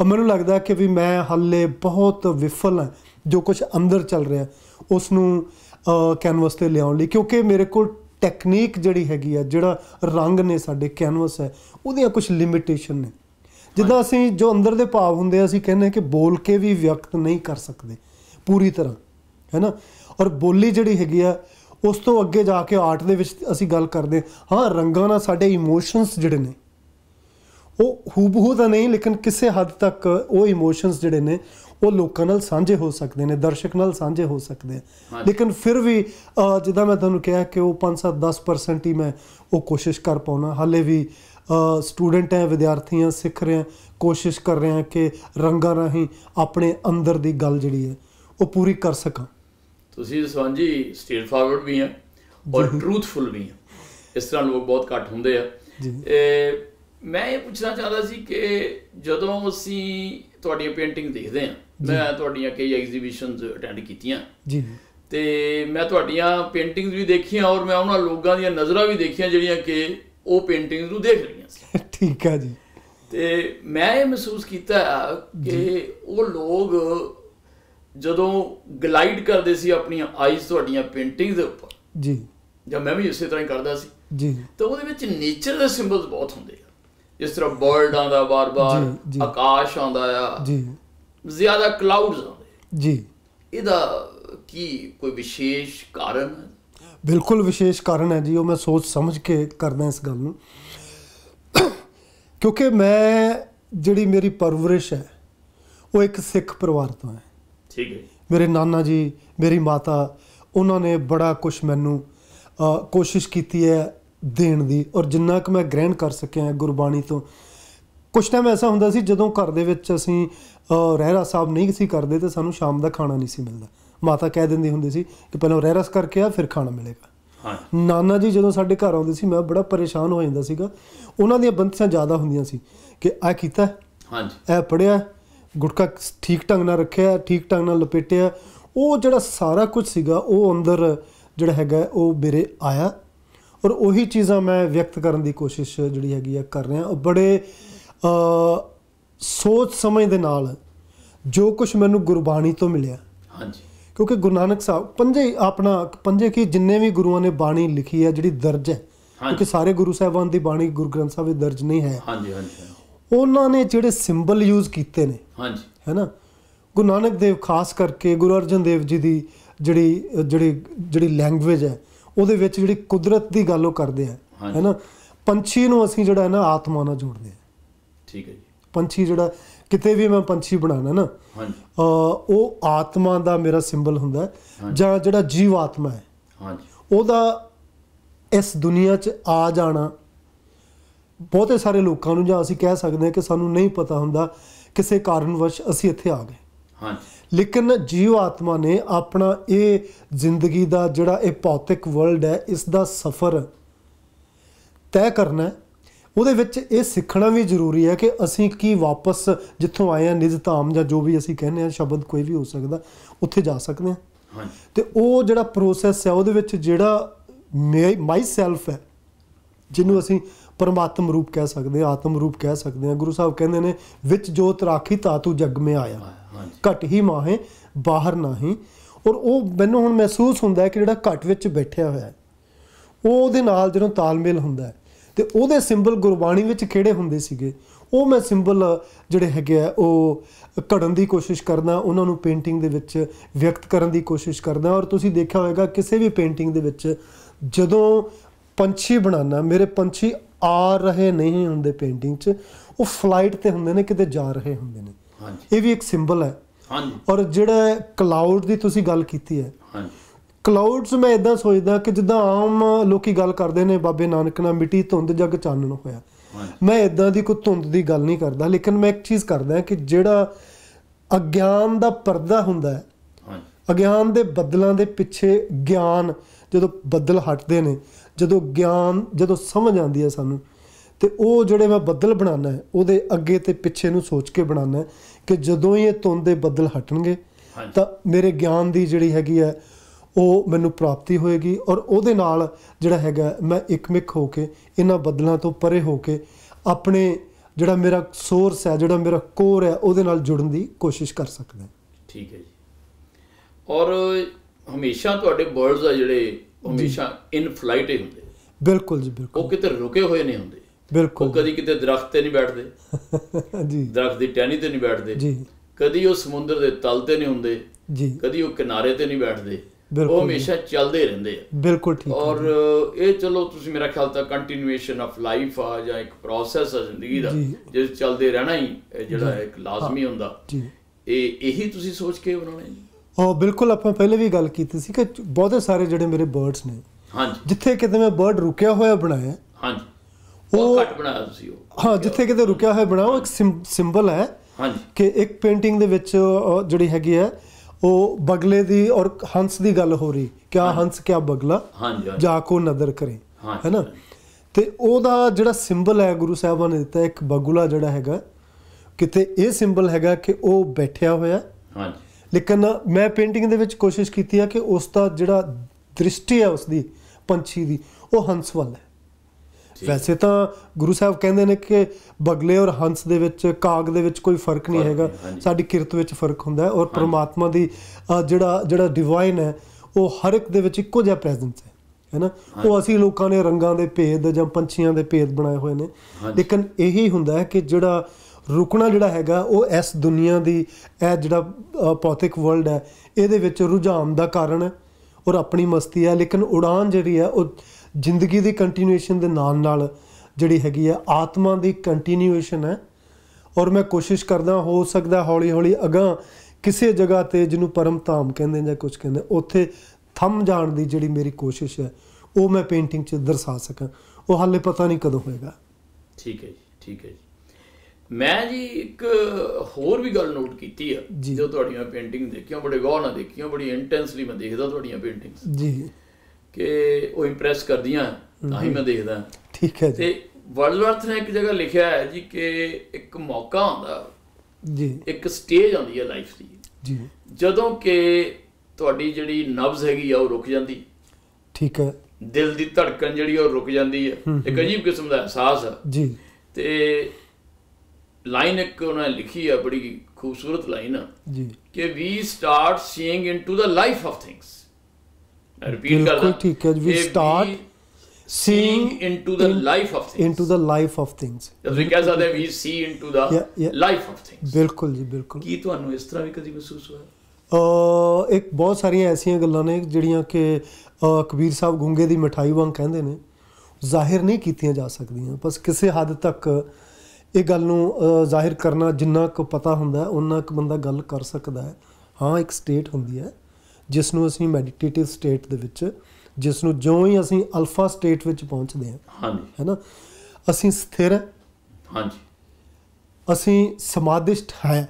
ਔਰ ਮੈਨੂੰ ਲੱਗਦਾ ਕਿ ਵੀ ਮੈਂ ਹੱਲੇ ਬਹੁਤ ਵਿਫਲ ਹਾਂ ਜੋ ਕੁਝ ਅੰਦਰ ਚੱਲ ਰਿਹਾ ਉਸ ਨੂੰ ਕੈਨਵਸ ਤੇ ਲਿਆਉਣ ਲਈ ਕਿਉਂਕਿ ਮੇਰੇ ਕੋਲ ਟੈਕਨੀਕ ਜਿਹੜੀ ਹੈਗੀ ਆ ਜਿਹੜਾ ਰੰਗ ਨੇ ਸਾਡੇ ਕੈਨਵਸ ਹੈ ਉਹਦੀਆਂ ਕੁਝ ਲਿਮਿਟੇਸ਼ਨ ਨੇ ਜਿੱਦਾਂ ਅਸੀਂ ਜੋ ਅੰਦਰ ਦੇ ਭਾਵ ਹੁੰਦੇ ਆ ਅਸੀਂ ਕਹਿੰਦੇ ਕਿ ਬੋਲ ਕੇ ਵੀ ਵਿਅਕਤ ਨਹੀਂ ਕਰ ਸਕਦੇ ਪੂਰੀ ਤਰ੍ਹਾਂ ਹੈਨਾ ਔਰ ਬੋਲੀ ਜਿਹੜੀ ਹੈਗੀ ਆ ਉਸ ਤੋਂ ਅੱਗੇ ਜਾ ਕੇ ਆਰਟ ਦੇ ਵਿੱਚ ਅਸੀਂ ਗੱਲ ਕਰਦੇ ਹਾਂ ਰੰਗਾਂ ਨਾਲ ਸਾਡੇ ਇਮੋਸ਼ਨਸ ਜਿਹੜੇ ਨੇ ਉਹ ਹੂਬਹੂ ਤਾਂ ਨਹੀਂ ਲੇਕਿਨ ਕਿਸੇ ਹੱਦ ਤੱਕ ਉਹ ਇਮੋਸ਼ਨਸ ਜਿਹੜੇ ਨੇ ਉਹ ਲੋਕਾਂ ਨਾਲ ਸਾਂਝੇ ਹੋ ਸਕਦੇ ਨੇ ਦਰਸ਼ਕ ਨਾਲ ਸਾਂਝੇ ਹੋ ਸਕਦੇ ਆ ਲੇਕਿਨ ਫਿਰ ਵੀ ਜਿੱਦਾਂ ਮੈਂ ਤੁਹਾਨੂੰ ਕਿਹਾ ਕਿ ਉਹ 5-7 10% ਹੀ ਮੈਂ ਉਹ ਕੋਸ਼ਿਸ਼ ਕਰ ਪਾਉਣਾ ਹਾਲੇ ਵੀ ਸਟੂਡੈਂਟ ਹੈ ਹੈ ਸਿੱਖ ਰਹੇ ਆ ਕੋਸ਼ਿਸ਼ ਕਰ ਰਹੇ ਆ ਕਿ ਰੰਗਾਂ ਰਾਹੀਂ ਆਪਣੇ ਅੰਦਰ ਦੀ ਗੱਲ ਜਿਹੜੀ ਹੈ ਉਹ ਪੂਰੀ ਕਰ ਸਕਾਂ ਤੁਸੀਂ ਜਸਵੰਤ ਜੀ ਸਟੇਟ ਫਾਰਵਰਡ ਵੀ ਆ ਔਰ ਟਰੂਥਫੁਲ ਵੀ ਆ ਇਸ ਤਰ੍ਹਾਂ ਲੋਕ ਬਹੁਤ ਘੱਟ ਹੁੰਦੇ ਆ ਇਹ ਮੈਂ ਇਹ ਪੁੱਛਣਾ ਚਾਹਦਾ ਸੀ ਕਿ ਜਦੋਂ ਅਸੀਂ ਤੁਹਾਡੀਆਂ ਪੇਂਟਿੰਗ ਦੇਖਦੇ ਆ ਮੈਂ ਤੁਹਾਡੀਆਂ ਕਈ ਐਗਜ਼ੀਬਿਸ਼ਨਸ ਅਟੈਂਡ ਕੀਤੀਆਂ ਜੀ ਤੇ ਮੈਂ ਤੁਹਾਡੀਆਂ ਪੇਂਟਿੰਗਸ ਵੀ ਦੇਖੀਆਂ ਔਰ ਮੈਂ ਉਹਨਾਂ ਲੋਕਾਂ ਦੀਆਂ ਨਜ਼ਰਾਂ ਵੀ ਦੇਖੀਆਂ ਜਿਹੜੀਆਂ ਕਿ ਉਹ ਪੇਂਟਿੰਗਸ ਨੂੰ ਦੇਖ ਰਹੀਆਂ ਸੀ ਠੀਕ ਆ ਜੀ ਤੇ ਮੈਂ ਇਹ ਮਹਿਸੂਸ ਕੀਤਾ ਕਿ ਉਹ ਲੋਕ ਜਦੋਂ ਗਲਾਈਡ ਕਰਦੇ ਸੀ ਆਪਣੀਆਂ ਆਈਜ਼ ਤੁਹਾਡੀਆਂ ਪੇਂਟਿੰਗਸ ਦੇ ਉੱਪਰ ਜੀ ਜਾਂ ਮੈਂ ਵੀ ਇਸੇ ਤਰ੍ਹਾਂ ਹੀ ਕਰਦਾ ਸੀ ਜੀ ਤਾਂ ਉਹਦੇ ਵਿੱਚ ਨੇਚਰ ਦੇ ਸਿੰਬਲਸ ਬਹੁਤ ਹੁੰਦੇ ਆ ਜਿਸ ਤਰ੍ਹਾਂ ਬਰਡ ਦਾ ਬਾਰ-ਬਾਰ ਆਕਾਸ਼ ਆਉਂਦਾ ਆ ਜੀ ਜ਼ਿਆਦਾ ਕਲਾਊਡਸ ਆਉਂਦੇ ਜੀ ਇਹਦਾ ਕੀ ਕੋਈ ਵਿਸ਼ੇਸ਼ ਕਾਰਨ ਹੈ ਬਿਲਕੁਲ ਵਿਸ਼ੇਸ਼ ਕਾਰਨ ਹੈ ਜੀ ਉਹ ਮੈਂ ਸੋਚ ਸਮਝ ਕੇ ਕਰਦਾ ਇਸ ਗੱਲ ਨੂੰ ਕਿਉਂਕਿ ਮੈਂ ਜਿਹੜੀ ਮੇਰੀ ਪਰਵਰਿਸ਼ ਹੈ ਉਹ ਇੱਕ ਸਿੱਖ ਪਰਿਵਾਰ ਤੋਂ ਹੈ ਠੀਕ ਹੈ ਮੇਰੇ ਨਾਨਾ ਜੀ ਮੇਰੀ ਮਾਤਾ ਉਹਨਾਂ ਨੇ ਬੜਾ ਕੁਝ ਮੈਨੂੰ ਕੋਸ਼ਿਸ਼ ਕੀਤੀ ਹੈ ਦੇਣ ਦੀ ਔਰ ਜਿੰਨਾ ਕਿ ਮੈਂ ਗ੍ਰਹਿਣ ਕਰ ਸਕਿਆ ਗੁਰਬਾਣੀ ਤੋਂ ਕੁਝ ਟਾਈਮ ਐਸਾ ਹੁੰਦਾ ਸੀ ਜਦੋਂ ਘਰ ਦੇ ਵਿੱਚ ਅਸੀਂ ਰਹਿਰਾ ਸਾਹਿਬ ਨਹੀਂ ਸੀ ਕਰਦੇ ਤੇ ਸਾਨੂੰ ਸ਼ਾਮ ਦਾ ਖਾਣਾ ਨਹੀਂ ਸੀ ਮਿਲਦਾ ਮਾਤਾ ਕਹਿ ਦਿੰਦੀ ਹੁੰਦੀ ਸੀ ਕਿ ਪਹਿਲਾਂ ਰਹਿਰਸ ਕਰਕੇ ਆ ਫਿਰ ਖਾਣਾ ਮਿਲੇਗਾ ਹਾਂ ਨਾਨਾ ਜੀ ਜਦੋਂ ਸਾਡੇ ਘਰ ਆਉਂਦੇ ਸੀ ਮੈਂ ਬੜਾ ਪਰੇਸ਼ਾਨ ਹੋ ਜਾਂਦਾ ਸੀਗਾ ਉਹਨਾਂ ਦੀਆਂ ਬੰਦਸ਼ਾਂ ਜ਼ਿਆਦਾ ਹੁੰਦੀਆਂ ਸੀ ਕਿ ਆ ਕੀਤਾ ਹਾਂਜੀ ਇਹ ਪੜਿਆ ਗੁਟਕਾ ਠੀਕ ਢੰਗ ਨਾਲ ਰੱਖਿਆ ਠੀਕ ਢੰਗ ਨਾਲ ਲਪੇਟਿਆ ਉਹ ਜਿਹੜਾ ਸਾਰਾ ਕੁਝ ਸੀਗਾ ਉਹ ਅੰਦਰ ਜਿਹੜਾ ਹੈਗਾ ਉਹ ਮੇਰੇ ਆਇਆ ਔਰ ਉਹੀ ਚੀਜ਼ਾਂ ਮੈਂ ਵਿਅਕਤ ਕਰਨ ਦੀ ਕੋਸ਼ਿਸ਼ ਜਿਹੜੀ ਹੈਗੀ ਆ ਕਰ ਰਿਹਾ ਬੜੇ ਸੋਚ ਸਮਝ ਦੇ ਨਾਲ ਜੋ ਕੁਝ ਮੈਨੂੰ ਗੁਰਬਾਣੀ ਤੋਂ ਮਿਲਿਆ ਹਾਂਜੀ ਕਿਉਂਕਿ ਗੁਰੂ ਨਾਨਕ ਸਾਹਿਬ ਪੰਜੇ ਆਪਣਾ ਪੰਜੇ ਕੀ ਜਿੰਨੇ ਵੀ ਗੁਰੂਆਂ ਨੇ ਬਾਣੀ ਲਿਖੀ ਹੈ ਜਿਹੜੀ ਦਰਜ ਹੈ ਕਿਉਂਕਿ ਸਾਰੇ ਗੁਰੂ ਸਾਹਿਬਾਨ ਦੀ ਬਾਣੀ ਗੁਰੂ ਗ੍ਰੰਥ ਸਾਹਿਬ ਵਿੱਚ ਦਰਜ ਨਹੀਂ ਹੈ ਹਾਂਜੀ ਹਾਂਜੀ ਉਹਨਾਂ ਨੇ ਜਿਹੜੇ ਸਿੰਬਲ ਯੂਜ਼ ਕੀਤੇ ਨੇ ਹਾਂਜੀ ਹੈਨਾ ਗੁਰੂ ਨਾਨਕ ਦੇਵ ਖਾਸ ਕਰਕੇ ਗੁਰੂ ਅਰਜਨ ਦੇਵ ਜੀ ਦੀ ਜਿਹੜੀ ਜਿਹੜੀ ਜਿਹੜੀ ਲੈਂਗੁਏਜ ਹੈ ਉਹਦੇ ਵਿੱਚ ਜਿਹੜੀ ਕੁਦਰਤ ਦੀ ਗੱਲ ਉਹ ਕਰਦੇ ਆ ਹੈਨਾ ਪੰਛੀ ਨੂੰ ਅਸੀਂ ਜਿਹੜਾ ਹੈ ਨਾ ਆਤਮਾ ਨਾਲ ਜੋੜਦੇ ਆ ਠੀਕ ਹੈ ਜੀ ਪੰਛੀ ਜਿਹੜਾ ਕਿਤੇ ਵੀ ਮੈਂ ਪੰਛੀ ਬਣਾਣਾ ਨਾ ਹਾਂਜੀ ਉਹ ਆਤਮਾ ਦਾ ਮੇਰਾ ਸਿੰਬਲ ਹੁੰਦਾ ਜਾਂ ਜਿਹੜਾ ਜੀਵ ਆਤਮਾ ਹੈ ਹਾਂਜੀ ਉਹਦਾ ਇਸ ਦੁਨੀਆ 'ਚ ਆ ਜਾਣਾ ਬਹੁਤੇ ਸਾਰੇ ਲੋਕਾਂ ਨੂੰ ਜਾਂ ਅਸੀਂ ਕਹਿ ਸਕਦੇ ਹਾਂ ਕਿ ਸਾਨੂੰ ਨਹੀਂ ਪਤਾ ਹੁੰਦਾ ਕਿਸੇ ਕਾਰਨ ਵਸ਼ ਅਸੀਂ ਇੱਥੇ ਆ ਗਏ ਹਾਂਜੀ ਲੇਕਿਨ ਜੀਵ ਆਤਮਾ ਨੇ ਆਪਣਾ ਇਹ ਜ਼ਿੰਦਗੀ ਦਾ ਜਿਹੜਾ ਇਹ ਭੌਤਿਕ ਵਰਲਡ ਹੈ ਇਸ ਦਾ ਸਫ਼ਰ ਤੈਅ ਕਰਨਾ ਉਹਦੇ ਵਿੱਚ ਇਹ ਸਿੱਖਣਾ ਵੀ ਜ਼ਰੂਰੀ ਹੈ ਕਿ ਅਸੀਂ ਕੀ ਵਾਪਸ ਜਿੱਥੋਂ ਆਏ ਆ ਨਿਜ ਧਾਮ ਜਾਂ ਜੋ ਵੀ ਅਸੀਂ ਕਹਿੰਦੇ ਆ ਸ਼ਬਦ ਕੋਈ ਵੀ ਹੋ ਸਕਦਾ ਉੱਥੇ ਜਾ ਸਕਦੇ ਆ ਤੇ ਉਹ ਜਿਹੜਾ ਪ੍ਰੋਸੈਸ ਹੈ ਉਹਦੇ ਵਿੱਚ ਜਿਹੜਾ ਮਾਈ ਸੈਲਫ ਹੈ ਜਿਹਨੂੰ ਅਸੀਂ ਪਰਮਾਤਮ ਰੂਪ ਕਹਿ ਸਕਦੇ ਆ ਆਤਮ ਰੂਪ ਕਹਿ ਸਕਦੇ ਆ ਗੁਰੂ ਸਾਹਿਬ ਕਹਿੰਦੇ ਨੇ ਵਿੱਚ ਜੋਤ ਰਾਖੀ ਤਾਤੂ ਜਗ ਮੇ ਆਇਆ ਘਟ ਹੀ ਮਾਹੇ ਬਾਹਰ ਨਹੀਂ ਔਰ ਉਹ ਮੈਨੂੰ ਹੁਣ ਮਹਿਸੂਸ ਹੁੰਦਾ ਹੈ ਕਿ ਜਿਹੜਾ ਘਟ ਵਿੱਚ ਬੈਠਿਆ ਹੋਇਆ ਹੈ ਉਹ ਉਹਦੇ ਨਾਲ ਜਦੋਂ ਤਾਲਮੇਲ ਹੁੰਦਾ ਹੈ ਤੇ ਉਹਦੇ ਸਿੰਬਲ ਗੁਰਬਾਣੀ ਵਿੱਚ ਕਿਹੜੇ ਹੁੰਦੇ ਸੀਗੇ ਉਹ ਮੈਂ ਸਿੰਬਲ ਜਿਹੜੇ ਹੈਗੇ ਆ ਉਹ ਘੜਨ ਦੀ ਕੋਸ਼ਿਸ਼ ਕਰਦਾ ਉਹਨਾਂ ਨੂੰ ਪੇਂਟਿੰਗ ਦੇ ਵਿੱਚ ਵਿਅਕਤ ਕਰਨ ਦੀ ਕੋਸ਼ਿਸ਼ ਕਰਦਾ ਔਰ ਤੁਸੀਂ ਦੇਖਿਆ ਹੋਵੇਗਾ ਕਿਸੇ ਵੀ ਪੇਂਟਿੰਗ ਦੇ ਵਿੱਚ ਜਦੋਂ ਪੰਛੀ ਬਣਾਉਣਾ ਮੇਰੇ ਪੰਛੀ ਆ ਰਹੇ ਨਹੀਂ ਹੁੰਦੇ ਪੇਂਟਿੰਗ 'ਚ ਉਹ ਫਲਾਈਟ ਤੇ ਹੁੰਦੇ ਨੇ ਕਿਤੇ ਜਾ ਰਹੇ ਹੁੰਦੇ ਨੇ ਹਾਂਜੀ ਇਹ ਵੀ ਇੱਕ ਸਿੰਬਲ ਹੈ ਹਾਂਜੀ ਔਰ ਜਿਹੜਾ ਕਲਾਉਡ ਦੀ ਤੁਸੀਂ ਗੱਲ ਕੀਤੀ ਹੈ ਹਾਂਜੀ ਕਲਾਉਡਸ ਮੈਂ ਇਦਾਂ ਸੋਚਦਾ ਕਿ ਜਿੱਦਾਂ ਆਮ ਲੋਕੀ ਗੱਲ ਕਰਦੇ ਨੇ ਬਾਬੇ ਨਾਨਕ ਨਾਲ ਮਿੱਟੀ ਧੁੰਦ ਜਗ ਚਾਨਣ ਹੋਇਆ ਮੈਂ ਇਦਾਂ ਦੀ ਕੋਈ ਧੁੰਦ ਦੀ ਗੱਲ ਨਹੀਂ ਕਰਦਾ ਲੇਕਿਨ ਮੈਂ ਇੱਕ ਚੀਜ਼ ਕਰਦਾ ਕਿ ਜਿਹੜਾ ਅਗਿਆਨ ਦਾ ਪਰਦਾ ਹੁੰਦਾ ਹੈ ਅਗਿਆਨ ਦੇ ਬੱਦਲਾਂ ਦੇ ਪਿੱਛੇ ਗਿਆਨ ਜਦੋਂ ਬੱਦਲ ਹਟਦੇ ਨੇ ਜਦੋਂ ਗਿਆਨ ਜਦੋਂ ਸਮਝ ਆਉਂਦੀ ਹੈ ਸਾਨੂੰ ਤੇ ਉਹ ਜਿਹੜੇ ਮੈਂ ਬੱਦਲ ਬਣਾਉਣਾ ਹੈ ਉਹਦੇ ਅੱਗੇ ਤੇ ਪਿੱਛੇ ਨੂੰ ਸੋਚ ਕੇ ਬਣਾਉਣਾ ਕਿ ਜਦੋਂ ਇਹ ਧੁੰਦ ਦੇ ਬੱਦਲ ਹਟਣਗੇ ਤਾਂ ਮੇਰੇ ਗਿਆਨ ਦੀ ਜਿਹੜੀ ਹੈਗੀ ਹੈ ਉਹ ਮੈਨੂੰ ਪ੍ਰਾਪਤੀ ਹੋਏਗੀ ਔਰ ਉਹਦੇ ਨਾਲ ਜਿਹੜਾ ਹੈਗਾ ਮੈਂ ਇਕਮਿਕ ਹੋ ਕੇ ਇਹਨਾਂ ਬੱਦਲਾਂ ਤੋਂ ਪਰੇ ਹੋ ਕੇ ਆਪਣੇ ਜਿਹੜਾ ਮੇਰਾ ਸੋਰਸ ਹੈ ਜਿਹੜਾ ਮੇਰਾ ਕੋਰ ਹੈ ਉਹਦੇ ਨਾਲ ਜੁੜਨ ਦੀ ਕੋਸ਼ਿਸ਼ ਕਰ ਸਕਦਾ ਠੀਕ ਹੈ ਜੀ ਔਰ ਹਮੇਸ਼ਾ ਤੁਹਾਡੇ ਵਰਡਸ ਆ ਜਿਹੜੇ ਹਮੇਸ਼ਾ ਇਨ ਫਲਾਈਟ ਹੀ ਹੁੰਦੇ ਬਿਲਕੁਲ ਜੀ ਬਿਲਕੁਲ ਉਹ ਕਿਤੇ ਰੁਕੇ ਹੋਏ ਨਹੀਂ ਹੁੰਦੇ ਬਿਲਕੁਲ ਉਹ ਕਦੀ ਕਿਤੇ ਦਰਖਤ ਤੇ ਨਹੀਂ ਬੈਠਦੇ ਜੀ ਦਰਖਤ ਦੀ ਟਹਿਣੀ ਤੇ ਨਹੀਂ ਬੈਠਦੇ ਜੀ ਕਦੀ ਉਹ ਸਮੁੰਦਰ ਦੇ ਤਲ ਤੇ ਨਹੀਂ ਹੁੰਦੇ ਜੀ ਕਦੀ ਉਹ ਕਿਨਾਰੇ ਤੇ ਨਹੀਂ ਬੈਠਦੇ ਉਹ ਹਮੇਸ਼ਾ ਚੱਲਦੇ ਰਹਿੰਦੇ ਆ ਬਿਲਕੁਲ ਠੀਕ ਔਰ ਇਹ ਚਲੋ ਤੁਸੀਂ ਮੇਰਾ ਖਿਆਲ ਤਾਂ ਕੰਟੀਨਿਊਏਸ਼ਨ ਆਫ ਲਾਈਫ ਆ ਜਾਂ ਇੱਕ ਪ੍ਰੋਸੈਸ ਆ ਜ਼ਿੰਦਗੀ ਦਾ ਜਿਸ ਚੱਲਦੇ ਰਹਿਣਾ ਹੀ ਜਿਹੜਾ ਇੱਕ ਲਾਜ਼ਮੀ ਹੁੰਦਾ ਜੀ ਇਹ ਇਹੀ ਤੁਸੀਂ ਸੋਚ ਕੇ ਬਣਾਉਣਾ ਹੈ ਹਾਂ ਬਿਲਕੁਲ ਆਪਾਂ ਪਹਿਲੇ ਵੀ ਗੱਲ ਕੀਤੀ ਸੀ ਕਿ ਬਹੁਤੇ ਸਾਰੇ ਜਿਹੜੇ ਮੇਰੇ ਬਰਡਸ ਨੇ ਹਾਂਜੀ ਜਿੱਥੇ ਕਿਤੇ ਮੈਂ ਬਰਡ ਰੁਕਿਆ ਹੋਇਆ ਬਣਾਇਆ ਹਾਂਜੀ ਉਹ ਕੱਟ ਬਣਾਇਆ ਤੁਸੀਂ ਉਹ ਹਾਂ ਜਿੱਥੇ ਕਿਤੇ ਰੁਕਿਆ ਹੋਇਆ ਬਣਾਓ ਇੱਕ ਸਿੰਬਲ ਹੈ ਹਾਂਜੀ ਕਿ ਇੱਕ ਪੇਂਟਿੰਗ ਦੇ ਵਿੱਚ ਜਿਹੜੀ ਹੈਗੀ ਹੈ ਉਹ ਬਗਲੇ ਦੀ ਔਰ ਹੰਸ ਦੀ ਗੱਲ ਹੋ ਰਹੀ ਕਿਆ ਹੰਸ ਕਿਆ ਬਗਲਾ ਹਾਂਜੀ ਜਾ ਕੋ ਨਦਰ ਕਰੇ ਹੈਨਾ ਤੇ ਉਹਦਾ ਜਿਹੜਾ ਸਿੰਬਲ ਹੈ ਗੁਰੂ ਸਾਹਿਬਾਂ ਨੇ ਦਿੱਤਾ ਇੱਕ ਬਗੁਲਾ ਜਿਹੜਾ ਹੈਗਾ ਕਿਤੇ ਇਹ ਸਿੰਬਲ ਹੈਗਾ ਕਿ ਉਹ ਬੈਠਿਆ ਹੋਇਆ ਹਾਂਜੀ ਲੇਕਿਨ ਮੈਂ ਪੇਂਟਿੰਗ ਦੇ ਵਿੱਚ ਕੋਸ਼ਿਸ਼ ਕੀਤੀ ਹੈ ਕਿ ਉਸ ਦਾ ਜਿਹੜਾ ਦ੍ਰਿਸ਼ਟੀ ਹੈ ਉਸ ਦੀ ਪੰਛੀ ਦੀ ਉਹ ਹੰਸ ਵੱਲ ਹੈ ਵੈਸੇ ਤਾਂ ਗੁਰੂ ਸਾਹਿਬ ਕਹਿੰਦੇ ਨੇ ਕਿ ਬਗਲੇ ਔਰ ਹੰਸ ਦੇ ਵਿੱਚ ਕਾਗ ਦੇ ਵਿੱਚ ਕੋਈ ਫਰਕ ਨਹੀਂ ਹੈਗਾ ਸਾਡੀ ਕਿਰਤ ਵਿੱਚ ਫਰਕ ਹੁੰਦਾ ਹੈ ਔਰ ਪ੍ਰਮਾਤਮਾ ਦੀ ਜਿਹੜਾ ਜਿਹੜਾ ਡਿਵਾਈਨ ਹੈ ਉਹ ਹਰ ਇੱਕ ਦੇ ਵਿੱਚ ਇੱਕੋ ਜਿਹਾ ਪ੍ਰੈਜ਼ੈਂਸ ਹੈ ਹੈਨਾ ਉਹ ਅਸੀਂ ਲੋਕਾਂ ਨੇ ਰੰਗਾਂ ਦੇ ਭੇਦ ਜਾਂ ਪੰਛੀਆਂ ਦੇ ਭੇਦ ਬਣਾਏ ਹੋਏ ਨੇ ਲੇਕਿਨ ਇਹੀ ਹੁੰਦਾ ਹੈ ਕਿ ਜਿਹੜਾ ਰੁਕਣਾ ਜਿਹੜਾ ਹੈਗਾ ਉਹ ਇਸ ਦੁਨੀਆ ਦੀ ਇਹ ਜਿਹੜਾ ਪੌਥਿਕ ਵਰਲਡ ਹੈ ਇਹਦੇ ਵਿੱਚ ਰੁਝਾਨ ਦਾ ਕਾਰਨ ਹੈ ਔਰ ਆਪਣੀ ਮਸਤੀ ਹੈ ਲੇਕਿਨ ਉਡਾਨ ਜਿਹੜੀ ਹੈ ਉਹ ਜ਼ਿੰਦਗੀ ਦੀ ਕੰਟੀਨਿਊਏਸ਼ਨ ਦੇ ਨਾਲ ਨਾਲ ਜਿਹੜੀ ਹੈਗੀ ਹੈ ਆਤਮਾ ਦੀ ਕੰਟੀਨਿਊਏਸ਼ਨ ਹੈ ਔਰ ਮੈਂ ਕੋਸ਼ਿਸ਼ ਕਰਦਾ ਹੋ ਸਕਦਾ ਹੌਲੀ ਹੌਲੀ ਅਗਾ ਕਿਸੇ ਜਗ੍ਹਾ ਤੇ ਜਿਹਨੂੰ ਪਰਮ ਧਾਮ ਕਹਿੰਦੇ ਜਾਂ ਕੁਝ ਕਹਿੰਦੇ ਉੱਥੇ ਥੰਮ ਜਾਣ ਦੀ ਜਿਹੜੀ ਮੇਰੀ ਕੋਸ਼ਿਸ਼ ਹੈ ਉਹ ਮੈਂ ਪੇਂਟਿੰਗ 'ਚ ਦਰਸਾ ਸਕਾਂ ਉਹ ਹਾਲੇ ਪਤਾ ਨਹੀਂ ਕਦੋਂ ਹੋਏਗਾ ਠੀਕ ਹੈ ਜੀ ਠੀਕ ਹੈ ਜੀ ਮੈਂ ਜੀ ਇੱਕ ਹੋਰ ਵੀ ਗੱਲ ਨੋਟ ਕੀਤੀ ਆ ਜਦੋਂ ਤੁਹਾਡੀਆਂ ਪੇਂਟਿੰਗ ਦੇਖੀਆਂ ਬੜੇ ਗੌਰ ਨਾਲ ਦੇਖੀਆਂ ਬੜੀ ਇੰਟੈਂਸਲੀ ਮੈਂ ਦੇਖਦਾ ਤੁਹਾਡੀਆਂ ਪੇਂਟਿੰਗਸ ਜੀ ਕਿ ਉਹ ਇੰਪ੍ਰੈਸ ਕਰਦੀਆਂ ਤਾਂ ਹੀ ਮੈਂ ਦੇਖਦਾ ਠੀਕ ਹੈ ਜੀ ਤੇ ਵਰਲਡਵਰਥ ਨੇ ਇੱਕ ਜਗ੍ਹਾ ਲਿਖਿਆ ਹੈ ਜੀ ਕਿ ਇੱਕ ਮੌਕਾ ਹੁੰਦਾ ਜੀ ਇੱਕ ਸਟੇਜ ਆਉਂਦੀ ਹੈ ਲਾਈਫ ਦੀ ਜੀ ਜਦੋਂ ਕਿ ਤੁਹਾਡੀ ਜਿਹੜੀ ਨਬਜ਼ ਹੈਗੀ ਆ ਉਹ ਰੁਕ ਜਾਂਦੀ ਠੀਕ ਹੈ ਦਿਲ ਦੀ ਧੜਕਣ ਜਿਹੜੀ ਉਹ ਰੁਕ ਜਾਂਦੀ ਹੈ ਇੱਕ ਅਜੀਬ ਕਿਸਮ ਦਾ ਅਹਿਸਾਸ ਹੈ ਜੀ ਤੇ ਲਾਈਨ ਇੱਕ ਉਹਨਾਂ ਨੇ ਲਿਖੀ ਆ ਬੜੀ ਖੂਬਸੂਰਤ ਲਾਈਨ ਆ ਜੀ ਕਿ we start seeing into the life of things repeat ਕਰਦਾ ਬਿਲਕੁਲ ਠੀਕ ਹੈ we start seeing into the life of things into the life of things ਤੁਸੀਂ ਕਹਿ ਦੇ we see into the life of things ਬਿਲਕੁਲ ਜੀ ਬਿਲਕੁਲ ਕੀ ਤੁਹਾਨੂੰ ਇਸ ਤਰ੍ਹਾਂ ਵੀ ਕਦੀ ਮਹਿਸੂਸ ਹੋਇਆ ਇੱਕ ਬਹੁਤ ਸਾਰੀਆਂ ਐਸੀਆਂ ਗੱਲਾਂ ਨੇ ਜਿਹੜੀਆਂ ਕਿ ਕਬੀਰ ਸਾਹਿਬ ਗੁੰਗੇ ਦੀ ਮਠਾਈ ਵਾਂਗ ਕਹਿੰਦੇ ਨੇ ਜ਼ਾਹਿਰ ਨਹੀਂ ਕੀਤੀਆਂ ਜਾ ਸਕਦੀਆਂ ਬਸ ਕਿਸੇ ਹੱਦ ਤੱਕ ਇਹ ਗੱਲ ਨੂੰ ਜ਼ਾਹਿਰ ਕਰਨਾ ਜਿੰਨਾ ਕੁ ਪਤਾ ਹੁੰਦਾ ਉਹਨਾਂ ਕੁ ਬੰਦਾ ਗੱਲ ਕਰ ਸਕਦਾ ਹੈ ਹਾਂ ਇੱਕ ਸਟੇਟ ਹੁੰਦੀ ਹੈ ਜਿਸ ਨੂੰ ਅਸੀਂ ਮੈਡੀਟੇਟਿਵ ਸਟੇਟ ਦੇ ਵਿੱਚ ਜਿਸ ਨੂੰ ਜਿਉਂ ਹੀ ਅਸੀਂ ਅਲਫਾ ਸਟੇਟ ਵਿੱਚ ਪਹੁੰਚਦੇ ਹਾਂ ਹਾਂਜੀ ਹੈਨਾ ਅਸੀਂ ਸਥਿਰ ਹਾਂਜੀ ਅਸੀਂ ਸਮਾਦਿਸ਼ਟ ਹੈ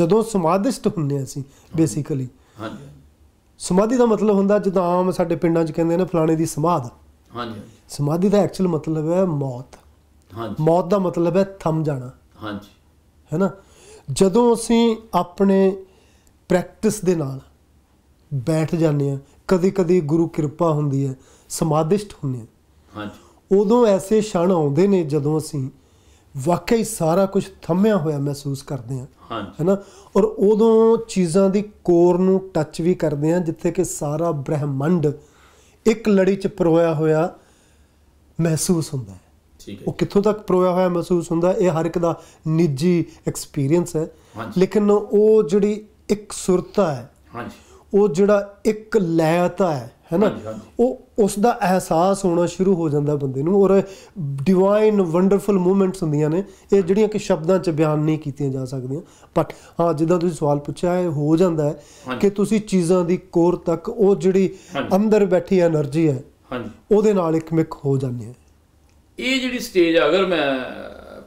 ਜਦੋਂ ਸਮਾਦਿਸ਼ਟ ਹੁੰਨੇ ਅਸੀਂ ਬੇਸਿਕਲੀ ਹਾਂਜੀ ਸਮਾਧੀ ਦਾ ਮਤਲਬ ਹੁੰਦਾ ਜਦੋਂ ਆਮ ਸਾਡੇ ਪਿੰਡਾਂ 'ਚ ਕਹਿੰਦੇ ਨੇ ਫਲਾਣੇ ਦੀ ਸਮਾਧ ਹਾਂਜੀ ਸਮਾਧੀ ਦਾ ਐਕਚੁਅਲ ਮਤਲਬ ਹੈ ਮੌਤ ਹਾਂਜੀ ਮੌਤ ਦਾ ਮਤਲਬ ਹੈ ਥਮ ਜਾਣਾ ਹਾਂਜੀ ਹੈਨਾ ਜਦੋਂ ਅਸੀਂ ਆਪਣੇ ਪ੍ਰੈਕਟਿਸ ਦੇ ਨਾਲ ਬੈਠ ਜਾਂਦੇ ਆ ਕਦੇ ਕਦੇ ਗੁਰੂ ਕਿਰਪਾ ਹੁੰਦੀ ਹੈ ਸਮਾਦਿਸ਼ਟ ਹੁੰਦੇ ਆ ਹਾਂਜੀ ਉਦੋਂ ਐਸੇ ਛਣ ਆਉਂਦੇ ਨੇ ਜਦੋਂ ਅਸੀਂ ਵਾਕਈ ਸਾਰਾ ਕੁਝ ਥੰਮਿਆ ਹੋਇਆ ਮਹਿਸੂਸ ਕਰਦੇ ਆ ਹੈਨਾ ਔਰ ਉਦੋਂ ਚੀਜ਼ਾਂ ਦੀ ਕੋਰ ਨੂੰ ਟੱਚ ਵੀ ਕਰਦੇ ਆ ਜਿੱਥੇ ਕਿ ਸਾਰਾ ਬ੍ਰਹਿਮੰਡ ਇੱਕ ਲੜੀ ਚ ਪਰੋਇਆ ਹੋਇਆ ਮਹਿਸੂਸ ਹੁੰਦਾ ਹੈ ਉਹ ਕਿੱਥੋਂ ਤੱਕ ਪ੍ਰੋਇਆ ਹੋਇਆ ਮਹਿਸੂਸ ਹੁੰਦਾ ਇਹ ਹਰ ਇੱਕ ਦਾ ਨਿੱਜੀ ਐਕਸਪੀਰੀਅੰਸ ਹੈ ਲੇਕਿਨ ਉਹ ਜਿਹੜੀ ਇੱਕ ਸੁਰਤਾ ਹੈ ਹਾਂਜੀ ਉਹ ਜਿਹੜਾ ਇੱਕ ਲੈਤਾ ਹੈ ਹੈਨਾ ਉਹ ਉਸ ਦਾ ਅਹਿਸਾਸ ਹੋਣਾ ਸ਼ੁਰੂ ਹੋ ਜਾਂਦਾ ਬੰਦੇ ਨੂੰ ਔਰ ਡਿਵਾਈਨ ਵੰਡਰਫੁਲ ਮੂਮੈਂਟਸ ਹੁੰਦੀਆਂ ਨੇ ਇਹ ਜਿਹੜੀਆਂ ਕਿ ਸ਼ਬਦਾਂ 'ਚ ਬਿਆਨ ਨਹੀਂ ਕੀਤੀਆਂ ਜਾ ਸਕਦੀਆਂ ਬਟ ਹਾਂ ਜਿੱਦਾਂ ਤੁਸੀਂ ਸਵਾਲ ਪੁੱਛਿਆ ਹੈ ਹੋ ਜਾਂਦਾ ਹੈ ਕਿ ਤੁਸੀਂ ਚੀਜ਼ਾਂ ਦੀ ਕੋਰ ਤੱਕ ਉਹ ਜਿਹੜੀ ਅੰਦਰ ਬੈਠੀ એનર્ਜੀ ਹੈ ਹਾਂਜੀ ਉਹਦੇ ਨਾਲ ਇੱਕ ਮਿਕ ਹੋ ਜਾਂਦੀ ਹੈ ਇਹ ਜਿਹੜੀ ਸਟੇਜ ਆ ਅਗਰ ਮੈਂ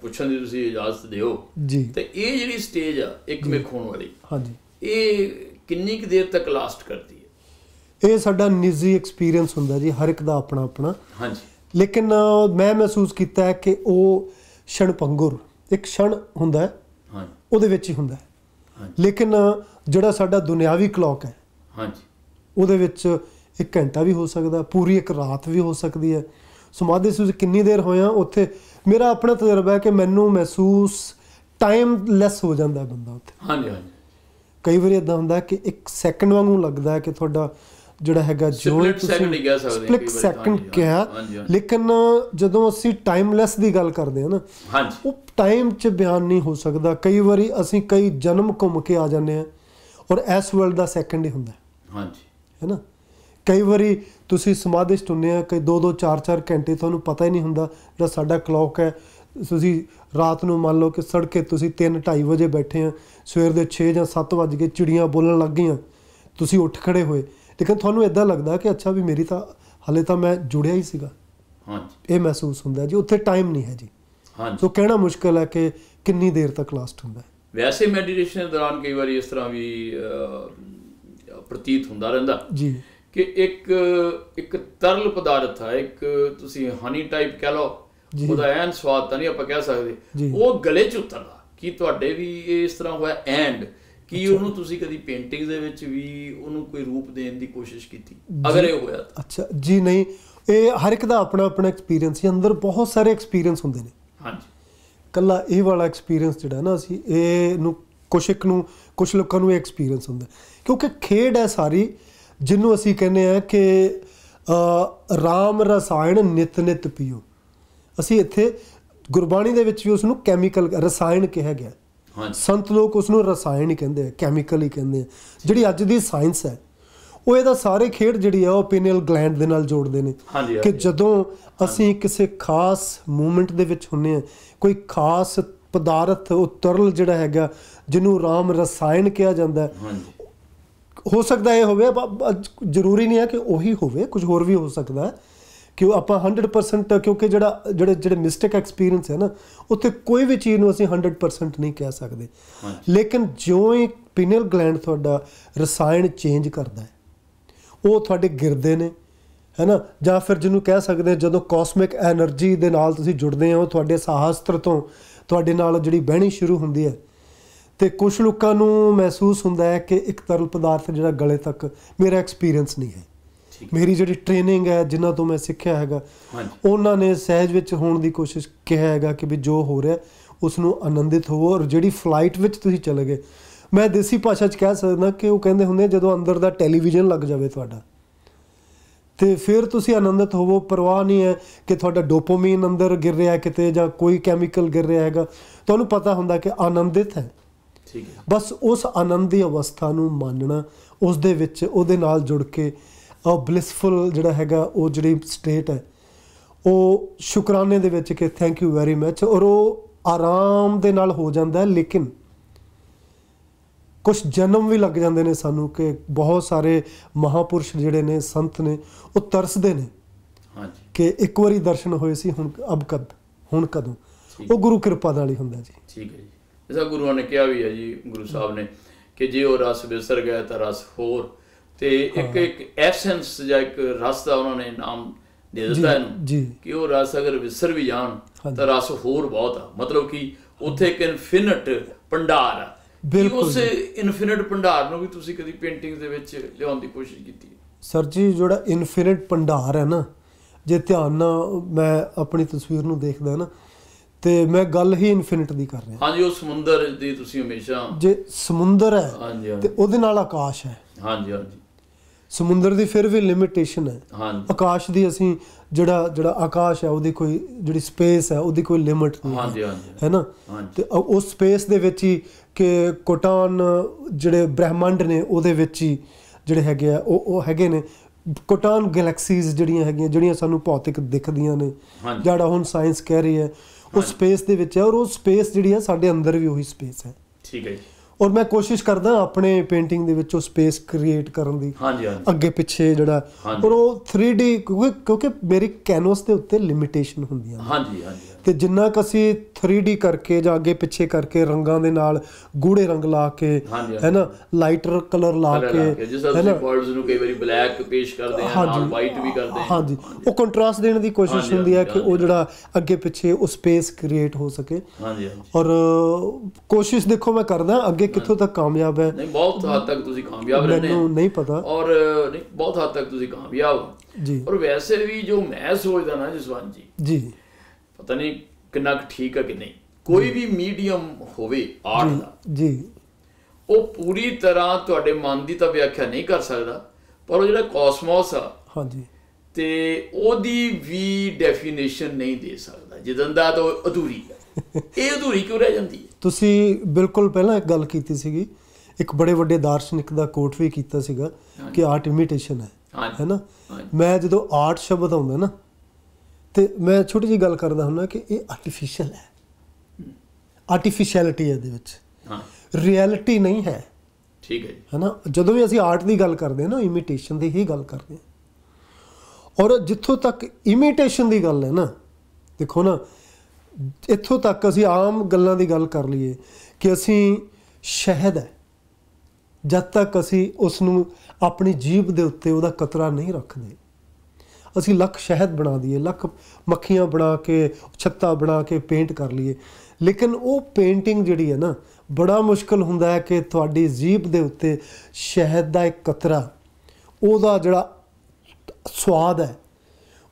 ਪੁੱਛਣ ਦੀ ਤੁਸੀਂ ਇਜਾਜ਼ਤ ਦਿਓ ਜੀ ਤੇ ਇਹ ਜਿਹੜੀ ਸਟੇਜ ਆ ਇੱਕ ਮੇਖ ਹੋਣ ਵਾਲੀ ਹਾਂਜੀ ਇਹ ਕਿੰਨੀ ਕੁ ਦੇਰ ਤੱਕ ਲਾਸਟ ਕਰਦੀ ਹੈ ਇਹ ਸਾਡਾ ਨਿੱਜੀ ਐਕਸਪੀਰੀਅੰਸ ਹੁੰਦਾ ਜੀ ਹਰ ਇੱਕ ਦਾ ਆਪਣਾ ਆਪਣਾ ਹਾਂਜੀ ਲੇਕਿਨ ਮੈਂ ਮਹਿਸੂਸ ਕੀਤਾ ਹੈ ਕਿ ਉਹ ਛਣ ਪੰਗੁਰ ਇੱਕ ਛਣ ਹੁੰਦਾ ਹੈ ਹਾਂ ਉਹਦੇ ਵਿੱਚ ਹੀ ਹੁੰਦਾ ਹੈ ਲੇਕਿਨ ਜਿਹੜਾ ਸਾਡਾ ਦੁਨਿਆਵੀ ਕਲੌਕ ਹੈ ਹਾਂਜੀ ਉਹਦੇ ਵਿੱਚ ਇੱਕ ਘੰਟਾ ਵੀ ਹੋ ਸਕਦਾ ਪੂਰੀ ਇੱਕ ਰਾਤ ਵੀ ਹੋ ਸਕਦੀ ਹੈ ਸਮਾਧੀ ਸੂਝ ਕਿੰਨੀ ਦੇਰ ਹੋਇਆ ਉੱਥੇ ਮੇਰਾ ਆਪਣਾ ਤਜਰਬਾ ਹੈ ਕਿ ਮੈਨੂੰ ਮਹਿਸੂਸ ਟਾਈਮ ਲੈਸ ਹੋ ਜਾਂਦਾ ਬੰਦਾ ਉੱਥੇ ਹਾਂਜੀ ਹਾਂਜੀ ਕਈ ਵਾਰੀ ਇਦਾਂ ਹੁੰਦਾ ਕਿ ਇੱਕ ਸੈਕਿੰਡ ਵਾਂਗੂ ਲੱਗਦਾ ਹੈ ਕਿ ਤੁਹਾਡਾ ਜਿਹੜਾ ਹੈਗਾ ਜੋਰ ਤੁਸੀਂ ਸੈਕਿੰਡ ਨਹੀਂ ਕਹਿ ਸਕਦੇ ਸਪਲਿਟ ਸੈਕਿੰਡ ਕਿਹਾ ਲੇਕਿਨ ਜਦੋਂ ਅਸੀਂ ਟਾਈਮਲੈਸ ਦੀ ਗੱਲ ਕਰਦੇ ਹਾਂ ਨਾ ਹਾਂਜੀ ਉਹ ਟਾਈਮ 'ਚ ਬਿਆਨ ਨਹੀਂ ਹੋ ਸਕਦਾ ਕਈ ਵਾਰੀ ਅਸੀਂ ਕਈ ਜਨਮ ਘੁੰਮ ਕੇ ਆ ਜਾਂਦੇ ਆ ਔਰ ਇਸ ਵਰਲਡ ਦਾ ਸੈਕਿੰਡ ਹੀ ਹੁੰਦਾ ਹਾਂਜੀ ਹੈ ਨਾ ਕਈ ਵਾਰੀ ਤੁਸੀਂ ਸਮਾਦਿਸ਼ਟ ਹੁੰਨੇ ਆ ਕਿ 2-2 4-4 ਘੰਟੇ ਤੁਹਾਨੂੰ ਪਤਾ ਹੀ ਨਹੀਂ ਹੁੰਦਾ ਜਿਹੜਾ ਸਾਡਾ ਕਲੌਕ ਹੈ ਤੁਸੀਂ ਰਾਤ ਨੂੰ ਮੰਨ ਲਓ ਕਿ ਸੜਕੇ ਤੁਸੀਂ 3-2:30 ਵਜੇ ਬੈਠੇ ਆ ਸਵੇਰ ਦੇ 6 ਜਾਂ 7 ਵਜੇ ਚਿੜੀਆਂ ਬੋਲਣ ਲੱਗ ਗਈਆਂ ਤੁਸੀਂ ਉੱਠ ਖੜੇ ਹੋਏ ਲੇਕਿਨ ਤੁਹਾਨੂੰ ਇਦਾਂ ਲੱਗਦਾ ਕਿ ਅੱਛਾ ਵੀ ਮੇਰੀ ਤਾਂ ਹਲੇ ਤਾਂ ਮੈਂ ਜੁੜਿਆ ਹੀ ਸੀਗਾ ਹਾਂਜੀ ਇਹ ਮਹਿਸੂਸ ਹੁੰਦਾ ਜੀ ਉੱਥੇ ਟਾਈਮ ਨਹੀਂ ਹੈ ਜੀ ਹਾਂਜੀ ਸੋ ਕਹਿਣਾ ਮੁਸ਼ਕਲ ਹੈ ਕਿ ਕਿੰਨੀ ਦੇਰ ਤੱਕ ਲਾਸਟ ਹੁੰਦਾ ਵੈਸੇ ਮੈਡੀਟੇਸ਼ਨ ਦੌਰਾਨ ਕਈ ਵਾਰੀ ਇਸ ਤਰ੍ਹਾਂ ਵੀ ਪ੍ਰਤੀਤ ਹੁੰਦਾ ਰਹਿੰਦਾ ਜੀ ਕਿ ਇੱਕ ਇੱਕ ਤਰਲ ਪਦਾਰਥ ਆ ਇੱਕ ਤੁਸੀਂ ਹਨੀ ਟਾਈਪ ਕਹਿ ਲਓ ਉਹਦਾ ਐਨ ਸਵਾਦ ਤਾਂ ਨਹੀਂ ਆਪਾਂ ਕਹਿ ਸਕਦੇ ਉਹ ਗਲੇ 'ਚ ਉਤਰਦਾ ਕੀ ਤੁਹਾਡੇ ਵੀ ਇਸ ਤਰ੍ਹਾਂ ਹੋਇਆ ਐਂਡ ਕੀ ਉਹਨੂੰ ਤੁਸੀਂ ਕਦੀ ਪੇਂਟਿੰਗ ਦੇ ਵਿੱਚ ਵੀ ਉਹਨੂੰ ਕੋਈ ਰੂਪ ਦੇਣ ਦੀ ਕੋਸ਼ਿਸ਼ ਕੀਤੀ ਅਗਰ ਇਹ ਹੋਇਆ ਤਾਂ ਅੱਛਾ ਜੀ ਨਹੀਂ ਇਹ ਹਰ ਇੱਕ ਦਾ ਆਪਣਾ ਆਪਣਾ ਐਕਸਪੀਰੀਅੰਸ ਹੀ ਅੰਦਰ ਬਹੁਤ ਸਾਰੇ ਐਕਸਪੀਰੀਅੰਸ ਹੁੰਦੇ ਨੇ ਹਾਂਜੀ ਕੱਲਾ ਇਹ ਵਾਲਾ ਐਕਸਪੀਰੀਅੰਸ ਜਿਹੜਾ ਨਾ ਅਸੀਂ ਇਹ ਨੂੰ ਕੁਛ ਇੱਕ ਨੂੰ ਕੁਝ ਲੋਕਾਂ ਨੂੰ ਇਹ ਐਕਸਪੀਰੀਅੰਸ ਹੁੰਦਾ ਕਿਉਂਕਿ ਖੇਡ ਹੈ ਸਾਰੀ ਜਿਹਨੂੰ ਅਸੀਂ ਕਹਿੰਦੇ ਆ ਕਿ ਰਾਮ ਰਸਾਇਣ ਨਿਤ ਨਿਤ ਪੀਓ ਅਸੀਂ ਇੱਥੇ ਗੁਰਬਾਣੀ ਦੇ ਵਿੱਚ ਵੀ ਉਸ ਨੂੰ ਕੈਮੀਕਲ ਰਸਾਇਣ ਕਿਹਾ ਗਿਆ ਹਾਂਜੀ ਸੰਤ ਲੋਕ ਉਸ ਨੂੰ ਰਸਾਇਣ ਹੀ ਕਹਿੰਦੇ ਆ ਕੈਮੀਕਲ ਹੀ ਕਹਿੰਦੇ ਆ ਜਿਹੜੀ ਅੱਜ ਦੀ ਸਾਇੰਸ ਹੈ ਉਹ ਇਹਦਾ ਸਾਰੇ ਖੇਡ ਜਿਹੜੀ ਆ ਉਹ ਪੀਨੀਅਲ ਗਲੈਂਡ ਦੇ ਨਾਲ ਜੋੜਦੇ ਨੇ ਕਿ ਜਦੋਂ ਅਸੀਂ ਕਿਸੇ ਖਾਸ ਮੂਵਮੈਂਟ ਦੇ ਵਿੱਚ ਹੁੰਨੇ ਆ ਕੋਈ ਖਾਸ ਪਦਾਰਥ ਉਹ ਤਰਲ ਜਿਹੜਾ ਹੈਗਾ ਜਿਹਨੂੰ ਰਾਮ ਰਸਾਇਣ ਕਿਹਾ ਜਾਂਦਾ ਹੋ ਸਕਦਾ ਇਹ ਹੋਵੇ ਜ਼ਰੂਰੀ ਨਹੀਂ ਹੈ ਕਿ ਉਹੀ ਹੋਵੇ ਕੁਝ ਹੋਰ ਵੀ ਹੋ ਸਕਦਾ ਹੈ ਕਿ ਆਪਾਂ 100% ਕਿਉਂਕਿ ਜਿਹੜਾ ਜਿਹੜੇ ਜਿਹੜੇ ਮਿਸਟੇਕ ਐਕਸਪੀਰੀਅੰਸ ਹੈ ਨਾ ਉੱਥੇ ਕੋਈ ਵੀ ਚੀਜ਼ ਨੂੰ ਅਸੀਂ 100% ਨਹੀਂ ਕਹਿ ਸਕਦੇ ਲੇਕਿਨ ਜਿਉਂ ਹੀ ਪਿਨਲ ਗਲੈਂਡ ਤੁਹਾਡਾ ਰਸਾਇਣ ਚੇਂਜ ਕਰਦਾ ਹੈ ਉਹ ਤੁਹਾਡੇ ਗਿਰਦੇ ਨੇ ਹੈਨਾ ਜਾਂ ਫਿਰ ਜਿਹਨੂੰ ਕਹਿ ਸਕਦੇ ਜਦੋਂ ਕਾਸਮਿਕ એનર્ਜੀ ਦੇ ਨਾਲ ਤੁਸੀਂ ਜੁੜਦੇ ਹੋ ਤੁਹਾਡੇ ਸਾਹਸਤਰ ਤੋਂ ਤੁਹਾਡੇ ਨਾਲ ਜਿਹੜੀ ਬਹਿਣੀ ਸ਼ੁਰੂ ਹੁੰਦੀ ਹੈ ਤੇ ਕੁਝ ਲੋਕਾਂ ਨੂੰ ਮਹਿਸੂਸ ਹੁੰਦਾ ਹੈ ਕਿ ਇੱਕ ਤਰਲ ਪਦਾਰਥ ਜਿਹੜਾ ਗਲੇ ਤੱਕ ਮੇਰਾ ਐਕਸਪੀਰੀਅੰਸ ਨਹੀਂ ਹੈ ਮੇਰੀ ਜਿਹੜੀ ਟ੍ਰੇਨਿੰਗ ਹੈ ਜਿਨ੍ਹਾਂ ਤੋਂ ਮੈਂ ਸਿੱਖਿਆ ਹੈਗਾ ਉਹਨਾਂ ਨੇ ਸਹਿਜ ਵਿੱਚ ਹੋਣ ਦੀ ਕੋਸ਼ਿਸ਼ ਕਿਹਾ ਹੈਗਾ ਕਿ ਵੀ ਜੋ ਹੋ ਰਿਹਾ ਉਸ ਨੂੰ ਆਨੰਦਿਤ ਹੋਵੋ ਔਰ ਜਿਹੜੀ ਫਲਾਈਟ ਵਿੱਚ ਤੁਸੀਂ ਚਲੇ ਗਏ ਮੈਂ ਦੇਸੀ ਭਾਸ਼ਾ 'ਚ ਕਹਿ ਸਕਦਾ ਕਿ ਉਹ ਕਹਿੰਦੇ ਹੁੰਦੇ ਜਦੋਂ ਅੰਦਰ ਦਾ ਟੈਲੀਵਿਜ਼ਨ ਲੱਗ ਜਾਵੇ ਤੁਹਾਡਾ ਤੇ ਫਿਰ ਤੁਸੀਂ ਆਨੰਦਿਤ ਹੋਵੋ ਪਰਵਾਹ ਨਹੀਂ ਹੈ ਕਿ ਤੁਹਾਡਾ ਡੋਪਾਮਾਈਨ ਅੰਦਰ ਗਿਰ ਰਿਹਾ ਕਿਤੇ ਜਾਂ ਕੋਈ ਕੈਮੀਕਲ ਗਿਰ ਰਿਹਾ ਹੈਗਾ ਤੁਹਾਨੂੰ ਪਤਾ ਹੁੰਦਾ ਕਿ ਆਨੰਦਿਤ ਹੈ ਠੀਕ ਹੈ ਬਸ ਉਸ ਆਨੰਦ ਦੀ ਅਵਸਥਾ ਨੂੰ ਮੰਨਣਾ ਉਸ ਦੇ ਵਿੱਚ ਉਹਦੇ ਨਾਲ ਜੁੜ ਕੇ ਉਹ ਬਲਿਸਫੁਲ ਜਿਹੜਾ ਹੈਗਾ ਉਹ ਜਿਹੜੀ ਸਟੇਟ ਹੈ ਉਹ ਸ਼ੁਕਰਾਨੇ ਦੇ ਵਿੱਚ ਕਿ ਥੈਂਕ ਯੂ ਵੈਰੀ ਮੱਚ ਔਰ ਉਹ ਆਰਾਮ ਦੇ ਨਾਲ ਹੋ ਜਾਂਦਾ ਲੇਕਿਨ ਕੁਝ ਜਨਮ ਵੀ ਲੱਗ ਜਾਂਦੇ ਨੇ ਸਾਨੂੰ ਕਿ ਬਹੁਤ ਸਾਰੇ ਮਹਾਪੁਰਸ਼ ਜਿਹੜੇ ਨੇ ਸੰਤ ਨੇ ਉਹ ਤਰਸਦੇ ਨੇ ਹਾਂਜੀ ਕਿ ਇੱਕ ਵਾਰੀ ਦਰਸ਼ਨ ਹੋਏ ਸੀ ਹੁਣ ਅਬ ਕਦ ਹੁਣ ਕਦੋਂ ਉਹ ਗੁਰੂ ਕਿਰਪਾ ਨਾਲ ਹੀ ਹੁੰਦਾ ਜੀ ਠੀਕ ਹੈ ਜੀ ਜਿਸਾ ਗੁਰੂਆਂ ਨੇ ਕਿਹਾ ਵੀ ਹੈ ਜੀ ਗੁਰੂ ਸਾਹਿਬ ਨੇ ਕਿ ਜੇ ਉਹ ਰਸ ਵਿਸਰ ਗਿਆ ਤਾਂ ਰਸ ਹੋਰ ਤੇ ਇੱਕ ਇੱਕ ਐਸੈਂਸ ਜਾਂ ਇੱਕ ਰਸ ਦਾ ਉਹਨਾਂ ਨੇ ਨਾਮ ਦੇ ਦਿੱਤਾ ਇਹਨੂੰ ਕਿ ਉਹ ਰਸ ਅਗਰ ਵਿਸਰ ਵੀ ਜਾਣ ਤਾਂ ਰਸ ਹੋਰ ਬਹੁਤ ਆ ਮਤਲਬ ਕਿ ਉੱਥੇ ਇੱਕ ਇਨਫਿਨਿਟ ਭੰਡਾਰ ਆ ਬਿਲਕੁਲ ਉਸ ਇਨਫਿਨਿਟ ਭੰਡਾਰ ਨੂੰ ਵੀ ਤੁਸੀਂ ਕਦੀ ਪੇਂਟਿੰਗਸ ਦੇ ਵਿੱਚ ਲਿਆਉਣ ਦੀ ਕੋਸ਼ਿਸ਼ ਕੀਤੀ ਸਰ ਜੀ ਜਿਹੜਾ ਇਨਫਿਨਿਟ ਭੰਡਾਰ ਹੈ ਨਾ ਜੇ ਧਿਆਨ ਨਾਲ ਮੈਂ ਆਪਣੀ ਤਸਵੀਰ ਨੂੰ ਦੇਖਦਾ ਨਾ ਤੇ ਮੈਂ ਗੱਲ ਹੀ ਇਨਫਿਨਿਟ ਦੀ ਕਰ ਰਿਹਾ ਹਾਂਜੀ ਉਹ ਸਮੁੰਦਰ ਦੀ ਤੁਸੀਂ ਹਮੇਸ਼ਾ ਜੇ ਸਮੁੰਦਰ ਹੈ ਤੇ ਉਹਦੇ ਨਾਲ ਆਕਾਸ਼ ਹੈ ਹਾਂਜੀ ਹਾਂਜੀ ਸਮੁੰਦਰ ਦੀ ਫਿਰ ਵੀ ਲਿਮਿਟੇਸ਼ਨ ਹੈ ਹਾਂਜੀ ਆਕਾਸ਼ ਦੀ ਅਸੀਂ ਜਿਹੜਾ ਜਿਹੜਾ ਆਕਾਸ਼ ਹੈ ਉਹਦੀ ਕੋਈ ਜਿਹੜੀ ਸਪੇਸ ਹੈ ਉਹਦੀ ਕੋਈ ਲਿਮਿਟ ਨਹੀਂ ਹਾਂਜੀ ਹਾਂਜੀ ਹੈ ਨਾ ਤੇ ਉਸ ਸਪੇਸ ਦੇ ਵਿੱਚ ਹੀ ਕਿ ਕੋਟਾਨ ਜਿਹੜੇ ਬ੍ਰਹਿਮੰਡ ਨੇ ਉਹਦੇ ਵਿੱਚ ਹੀ ਜਿਹੜੇ ਹੈਗੇ ਆ ਉਹ ਉਹ ਹੈਗੇ ਨੇ ਕੋਟਾਨ ਗੈਲੈਕਸੀਜ਼ ਜਿਹੜੀਆਂ ਹੈਗੀਆਂ ਜਿਹੜੀਆਂ ਸਾਨੂੰ ਭੌਤਿਕ ਦਿਖਦੀਆਂ ਨੇ ਜਿਹੜਾ ਹੁਣ ਸਾਇੰਸ ਕਹਿ ਰਹੀ ਹੈ ਉਹ ਸਪੇਸ ਦੇ ਵਿੱਚ ਹੈ ਔਰ ਉਹ ਸਪੇਸ ਜਿਹੜੀ ਹੈ ਸਾਡੇ ਅੰਦਰ ਵੀ ਉਹੀ ਸਪੇਸ ਹੈ ਠੀਕ ਹੈ ਔਰ ਮੈਂ ਕੋਸ਼ਿਸ਼ ਕਰਦਾ ਆਪਣੇ ਪੇਂਟਿੰਗ ਦੇ ਵਿੱਚ ਉਹ ਸਪੇਸ ਕ੍ਰੀਏਟ ਕਰਨ ਦੀ ਹਾਂਜੀ ਹਾਂਜੀ ਅੱਗੇ ਪਿੱਛੇ ਜਿਹੜਾ ਔਰ ਉਹ 3D ਕਿਉਂਕਿ ਮੇਰੀ ਕੈਨਵਸ ਦੇ ਉੱਤੇ ਲਿਮਿਟੇਸ਼ਨ ਹੁੰਦੀਆਂ ਹਾਂਜੀ ਹਾਂਜੀ ਤੇ ਜਿੰਨਾ ਕ ਅਸੀਂ 3D ਕਰਕੇ ਜਾਂ ਅੱਗੇ ਪਿੱਛੇ ਕਰਕੇ ਰੰਗਾਂ ਦੇ ਨਾਲ ਗੂੜੇ ਰੰਗ ਲਾ ਕੇ ਹੈਨਾ ਲਾਈਟਰ ਕਲਰ ਲਾ ਕੇ ਹੈਨਾ ਵਰਡਸ ਨੂੰ ਕਈ ਵਾਰੀ ਬਲੈਕ ਪੇਸ਼ ਕਰਦੇ ਆ ਨਾਲ ਵਾਈਟ ਵੀ ਕਰਦੇ ਆ ਹਾਂਜੀ ਉਹ ਕੰਟਰਾਸਟ ਦੇਣ ਦੀ ਕੋਸ਼ਿਸ਼ ਹੁੰਦੀ ਹੈ ਕਿ ਉਹ ਜਿਹੜਾ ਅੱਗੇ ਪਿੱਛੇ ਉਹ ਸਪੇਸ ਕ੍ਰੀਏਟ ਹੋ ਸਕੇ ਹਾਂਜੀ ਔਰ ਕੋਸ਼ਿਸ਼ ਦੇਖੋ ਮੈਂ ਕਰਦਾ ਅੱਗੇ ਕਿੱਥੋਂ ਤੱਕ ਕਾਮਯਾਬ ਹੈ ਨਹੀਂ ਬਹੁਤ ਹੱਦ ਤੱਕ ਤੁਸੀਂ ਕਾਮਯਾਬ ਰਹੇ ਮੈਨੂੰ ਨਹੀਂ ਪਤਾ ਔਰ ਨਹੀਂ ਬਹੁਤ ਹੱਦ ਤੱਕ ਤੁਸੀਂ ਕਾਮਯਾਬ ਹੋ ਜੀ ਔਰ ਵੈਸੇ ਵੀ ਜੋ ਮੈਂ ਸੋਚਦਾ ਨਾ ਜਸਵੰਤ ਜੀ ਜੀ ਪਤਾ ਨਹੀਂ ਕਿੰਨਾ ਠੀਕ ਹੈ ਕਿ ਨਹੀਂ ਕੋਈ ਵੀ ਮੀਡੀਅਮ ਹੋਵੇ ਆਰਟ ਦਾ ਜੀ ਉਹ ਪੂਰੀ ਤਰ੍ਹਾਂ ਤੁਹਾਡੇ ਮਨ ਦੀ ਤਾਂ ਵਿਆਖਿਆ ਨਹੀਂ ਕਰ ਸਕਦਾ ਪਰ ਉਹ ਜਿਹੜਾ ਕੋਸਮੋਸ ਆ ਹਾਂਜੀ ਤੇ ਉਹਦੀ ਵੀ ਡੈਫੀਨੇਸ਼ਨ ਨਹੀਂ ਦੇ ਸਕਦਾ ਜਦੋਂ ਦਾ ਤਾਂ ਅਧੂਰੀ ਹੈ ਇਹ ਅਧੂਰੀ ਕਿਉਂ ਰਹਿ ਜਾਂਦੀ ਹੈ ਤੁਸੀਂ ਬਿਲਕੁਲ ਪਹਿਲਾਂ ਇੱਕ ਗੱਲ ਕੀਤੀ ਸੀਗੀ ਇੱਕ ਬੜੇ ਵੱਡੇ ਦਾਰਸ਼ਨਿਕ ਦਾ ਕੋਟ ਵੀ ਕੀਤਾ ਸੀਗਾ ਕਿ ਆਰਟ ਇਮੀਟੇਸ਼ਨ ਹੈ ਹੈਨਾ ਮੈਂ ਜਦੋਂ ਆਰਟ ਸ਼ਬਦ ਆਉਂਦਾ ਨਾ ਤੇ ਮੈਂ ਛੋਟੀ ਜੀ ਗੱਲ ਕਰਦਾ ਹੁੰਨਾ ਕਿ ਇਹ ਆਰਟੀਫੀਸ਼ੀਅਲ ਹੈ ਆਰਟੀਫੀਸ਼ੀਅਲਿਟੀ ਹੈ ਇਹਦੇ ਵਿੱਚ ਹਾਂ ਰਿਐਲਿਟੀ ਨਹੀਂ ਹੈ ਠੀਕ ਹੈ ਜੀ ਹੈਨਾ ਜਦੋਂ ਵੀ ਅਸੀਂ ਆਰਟ ਦੀ ਗੱਲ ਕਰਦੇ ਹਾਂ ਨਾ ਇਮੀਟੇਸ਼ਨ ਦੀ ਹੀ ਗੱਲ ਕਰਦੇ ਹਾਂ ਔਰ ਜਿੱਥੋਂ ਤੱਕ ਇਮੀਟੇਸ਼ਨ ਦੀ ਗੱਲ ਹੈ ਨਾ ਦੇਖੋ ਨਾ ਇੱਥੋਂ ਤੱਕ ਅਸੀਂ ਆਮ ਗੱਲਾਂ ਦੀ ਗੱਲ ਕਰ ਲਈਏ ਕਿ ਅਸੀਂ ਸ਼ਹਿਦ ਹੈ ਜਦ ਤੱਕ ਅਸੀਂ ਉਸ ਨੂੰ ਆਪਣੀ ਜੀਭ ਦੇ ਉੱਤੇ ਉਹਦਾ ਕਤਰਾ ਨਹੀਂ ਰੱਖਦੇ ਅਸੀਂ ਲੱਖ ਸ਼ਹਿਦ ਬਣਾ ਦਈਏ ਲੱਖ ਮੱਖੀਆਂ ਬਣਾ ਕੇ ਛੱਤਾ ਬਣਾ ਕੇ ਪੇਂਟ ਕਰ ਲਈਏ ਲੇਕਿਨ ਉਹ ਪੇਂਟਿੰਗ ਜਿਹੜੀ ਹੈ ਨਾ ਬੜਾ ਮੁਸ਼ਕਲ ਹੁੰਦਾ ਹੈ ਕਿ ਤੁਹਾਡੀ ਜੀਬ ਦੇ ਉੱਤੇ ਸ਼ਹਿਦ ਦਾ ਇੱਕ ਕਤਰਾ ਉਹਦਾ ਜਿਹੜਾ ਸਵਾਦ ਹੈ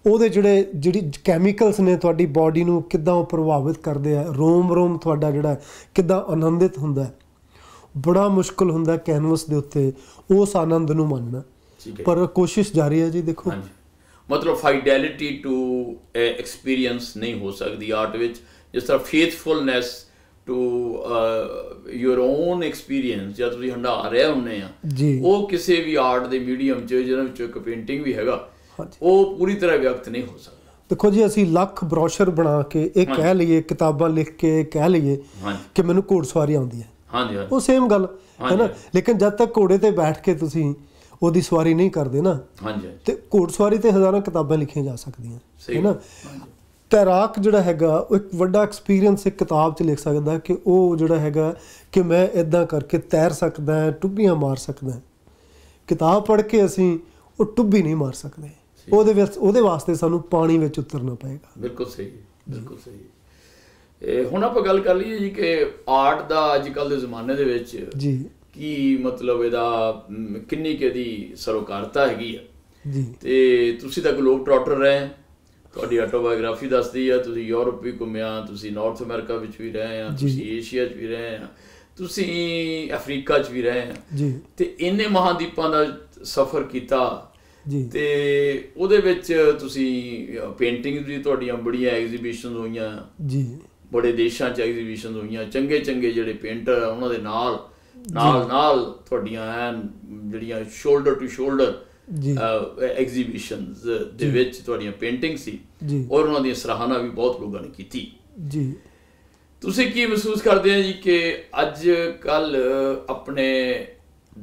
ਉਹਦੇ ਜਿਹੜੇ ਜਿਹੜੀ ਕੈਮੀਕਲਸ ਨੇ ਤੁਹਾਡੀ ਬਾਡੀ ਨੂੰ ਕਿੱਦਾਂ ਉਹ ਪ੍ਰਭਾਵਿਤ ਕਰਦੇ ਆ ਰੋਮ ਰੋਮ ਤੁਹਾਡਾ ਜਿਹੜਾ ਕਿੱਦਾਂ ਆਨੰਦਿਤ ਹੁੰਦਾ ਹੈ ਬੜਾ ਮੁਸ਼ਕਲ ਹੁੰਦਾ ਕੈਨਵਸ ਦੇ ਉੱਤੇ ਉਸ ਆਨੰਦ ਨੂੰ ਮੰਨਣਾ ਪਰ ਕੋਸ਼ਿਸ਼ ਜਾਰੀ ਹੈ ਜੀ ਦੇਖੋ ਹਾਂਜੀ ਮਤਲਬ ਫਾਈਡੈਲਿਟੀ ਟੂ ਐਕਸਪੀਰੀਅੰਸ ਨਹੀਂ ਹੋ ਸਕਦੀ ਆਰਟ ਵਿੱਚ ਜਿਸ ਤਰ੍ਹਾਂ faithfulness to your own experience ਜਦ ਤੁਸੀਂ ਹੰਡਾ ਰਹੇ ਹੁੰਨੇ ਆ ਉਹ ਕਿਸੇ ਵੀ ਆਰਟ ਦੇ ਮੀਡੀਅਮ 'ਚ ਜਿਹਨਾਂ ਵਿੱਚ ਇੱਕ ਪੇਂਟਿੰਗ ਵੀ ਹੈਗਾ ਉਹ ਪੂਰੀ ਤਰ੍ਹਾਂ ਵਿਅਕਤ ਨਹੀਂ ਹੋ ਸਕਦਾ ਦੇਖੋ ਜੀ ਅਸੀਂ ਲੱਖ ਬ੍ਰੋਸ਼ਰ ਬਣਾ ਕੇ ਇਹ ਕਹਿ ਲਈਏ ਕਿਤਾਬਾਂ ਲਿਖ ਕੇ ਕਹਿ ਲਈਏ ਕਿ ਮੈਨੂੰ ਘੋੜਸਵਾਰੀ ਆਉਂਦੀ ਹੈ ਹਾਂਜੀ ਉਹ ਸੇਮ ਗੱਲ ਹੈ ਨਾ ਲੇਕਿਨ ਜਦ ਤੱਕ ਘੋੜੇ ਤੇ ਬੈਠ ਕੇ ਤੁਸੀਂ ਉਹਦੀ ਸਵਾਰੀ ਨਹੀਂ ਕਰਦੇ ਨਾ ਹਾਂਜੀ ਤੇ ਘੋੜਸਵਾਰੀ ਤੇ ਹਜ਼ਾਰਾਂ ਕਿਤਾਬਾਂ ਲਿਖੀਆਂ ਜਾ ਸਕਦੀਆਂ ਹੈ ਨਾ ਤੈਰਾਕ ਜਿਹੜਾ ਹੈਗਾ ਉਹ ਇੱਕ ਵੱਡਾ ਐਕਸਪੀਰੀਅੰਸ ਇੱਕ ਕਿਤਾਬ 'ਚ ਲਿਖ ਸਕਦਾ ਕਿ ਉਹ ਜਿਹੜਾ ਹੈਗਾ ਕਿ ਮੈਂ ਇਦਾਂ ਕਰਕੇ ਤੈਰ ਸਕਦਾ ਹਾਂ ਟੁੱਬੀਆਂ ਮਾਰ ਸਕਦਾ ਹਾਂ ਕਿਤਾਬ ਪੜ੍ਹ ਕੇ ਅਸੀਂ ਉਹ ਟੁੱਬੀ ਨਹੀਂ ਮਾਰ ਸਕਦੇ ਉਹਦੇ ਵਿੱਚ ਉਹਦੇ ਵਾਸਤੇ ਸਾਨੂੰ ਪਾਣੀ ਵਿੱਚ ਉਤਰਨਾ ਪਏਗਾ ਬਿਲਕੁਲ ਸਹੀ ਬਿਲਕੁਲ ਸਹੀ ਇਹ ਹੁਣ ਆਪਾਂ ਗੱਲ ਕਰ ਲਈਏ ਜੀ ਕਿ ਆਰਟ ਦਾ ਅੱਜ ਕੱਲ ਦੇ ਜ਼ਮਾਨੇ ਦੇ ਵਿੱਚ ਜੀ ਕੀ ਮਤਲਬ ਇਹਦਾ ਕਿੰਨੀ ਕਿ ਦੀ ਸਰੋਕਾਰਤਾ ਹੈਗੀ ਆ ਜੀ ਤੇ ਤੁਸੀਂ ਤਾਂ ਗਲੋਬ ਟ੍ਰੋਟਰ ਰਹੇ ਤੁਹਾਡੀ ਆਟੋਬਾਇਓਗ੍ਰਾਫੀ ਦੱਸਦੀ ਆ ਤੁਸੀਂ ਯੂਰਪ ਵੀ ਘੁੰਮਿਆ ਤੁਸੀਂ ਨਾਰਥ ਅਮਰੀਕਾ ਵਿੱਚ ਵੀ ਰਹੇ ਆ ਤੁਸੀਂ ਏਸ਼ੀਆ 'ਚ ਵੀ ਰਹੇ ਆ ਤੁਸੀਂ ਅਫਰੀਕਾ 'ਚ ਵੀ ਰਹੇ ਆ ਜੀ ਤੇ ਇੰਨੇ ਮਹਾਦੀਪਾਂ ਦਾ ਸਫ਼ਰ ਕੀਤਾ ਜੀ ਤੇ ਉਹਦੇ ਵਿੱਚ ਤੁਸੀਂ ਪੇਂਟਿੰਗ ਵੀ ਤੁਹਾਡੀਆਂ ਬੜੀਆਂ ਐਗਜ਼ੀਬਿਸ਼ਨਸ ਹੋਈਆਂ ਜੀ ਬੜੇ ਦੇਸ਼ਾਂ 'ਚ ਐਗਜ਼ੀਬਿਸ਼ਨਸ ਹੋਈਆਂ ਚੰਗੇ ਚੰਗੇ ਜਿਹੜੇ ਪੇਂਟਰ ਉਹਨਾਂ ਦੇ ਨਾਲ ਨਾਲ ਨਾਲ ਤੁਹਾਡੀਆਂ ਐਨ ਜਿਹੜੀਆਂ ਸ਼ੋਲਡਰ ਟੂ ਸ਼ੋਲਡਰ ਜੀ ਐਗਜ਼ੀਬਿਸ਼ਨਸ ਦੇ ਵਿੱਚ ਤੁਹਾਡੀਆਂ ਪੇਂਟਿੰਗ ਸੀ ਔਰ ਉਹਨਾਂ ਦੀ ਸਰਾਹਨਾ ਵੀ ਬਹੁਤ ਲੋਕਾਂ ਨੇ ਕੀਤੀ ਜੀ ਤੁਸੀਂ ਕੀ ਮਹਿਸੂਸ ਕਰਦੇ ਹੋ ਜੀ ਕਿ ਅੱਜ ਕੱਲ ਆਪਣੇ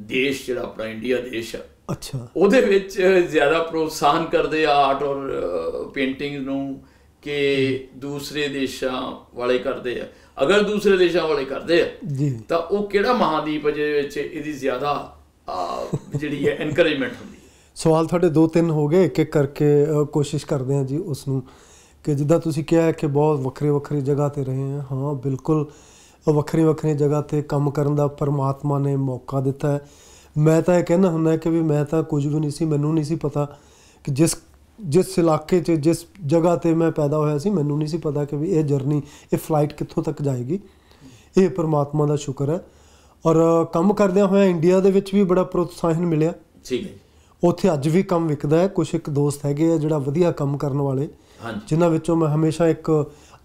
ਦੇਸ਼ ਜਿਹੜਾ ਆਪਣਾ ਇੰਡੀਆ ਦੇਸ਼ ਆ ਅੱਛਾ ਉਹਦੇ ਵਿੱਚ ਜ਼ਿਆਦਾ ਪ੍ਰੋਤਸਾਹਨ ਕਰਦੇ ਆ ਆਰਟ ਔਰ ਪੇਂਟਿੰਗ ਨੂੰ ਕਿ ਦੂਸਰੇ ਦੇਸ਼ਾਂ ਵਾਲੇ ਕਰਦੇ ਆ ਅਗਰ ਦੂਸਰੇ ਦੇਸ਼ਾਂ ਵਾਲੇ ਕਰਦੇ ਆ ਜੀ ਤਾਂ ਉਹ ਕਿਹੜਾ ਮਹਾਦੀਪ ਜਿਹਦੇ ਵਿੱਚ ਇਹਦੀ ਜ਼ਿਆਦਾ ਜਿਹੜੀ ਹੈ ਐਨਕਰੇਜਮੈਂਟ ਹੁੰਦੀ ਸਵਾਲ ਤੁਹਾਡੇ ਦੋ ਤਿੰਨ ਹੋ ਗਏ ਇੱਕ ਇੱਕ ਕਰਕੇ ਕੋਸ਼ਿਸ਼ ਕਰਦੇ ਆ ਜੀ ਉਸ ਨੂੰ ਕਿ ਜਿੱਦਾਂ ਤੁਸੀਂ ਕਿਹਾ ਕਿ ਬਹੁਤ ਵੱਖਰੇ ਵੱਖਰੇ ਜਗ੍ਹਾ ਤੇ ਰਹੇ ਆ ਹਾਂ ਬਿਲਕੁਲ ਵੱਖਰੇ ਵੱਖਰੇ ਜਗ੍ਹਾ ਤੇ ਕੰਮ ਕਰਨ ਦਾ ਪਰਮਾਤਮਾ ਨੇ ਮੌਕਾ ਦਿੱਤਾ ਹੈ ਮੈਂ ਤਾਂ ਇਹ ਕਹਿਣਾ ਹੁੰਦਾ ਕਿ ਵੀ ਮੈਂ ਤਾਂ ਕੁਝ ਵੀ ਨਹੀਂ ਸੀ ਮੈਨੂੰ ਨਹੀਂ ਸੀ ਪਤਾ ਕਿ ਜਿਸ ਜਿਸ ਇਲਾਕੇ 'ਚ ਜਿਸ ਜਗ੍ਹਾ ਤੇ ਮੈਂ ਪੈਦਾ ਹੋਇਆ ਸੀ ਮੈਨੂੰ ਨਹੀਂ ਸੀ ਪਤਾ ਕਿ ਵੀ ਇਹ ਜਰਨੀ ਇਹ ਫਲਾਈਟ ਕਿੱਥੋਂ ਤੱਕ ਜਾਏਗੀ ਇਹ ਪਰਮਾਤਮਾ ਦਾ ਸ਼ੁਕਰ ਹੈ ਔਰ ਕੰਮ ਕਰਦਿਆਂ ਹੋਇਆ ਇੰਡੀਆ ਦੇ ਵਿੱਚ ਵੀ ਬੜਾ ਪ੍ਰੋਤਸਾਹਨ ਮਿਲਿਆ ਠੀਕ ਹੈ ਉੱਥੇ ਅੱਜ ਵੀ ਕੰਮ ਵਿਕਦਾ ਹੈ ਕੁਝ ਇੱਕ ਦੋਸਤ ਹੈਗੇ ਆ ਜਿਹੜਾ ਵਧੀਆ ਕੰਮ ਕਰਨ ਵਾਲੇ ਜਿਨ੍ਹਾਂ ਵਿੱਚੋਂ ਮੈਂ ਹਮੇਸ਼ਾ ਇੱਕ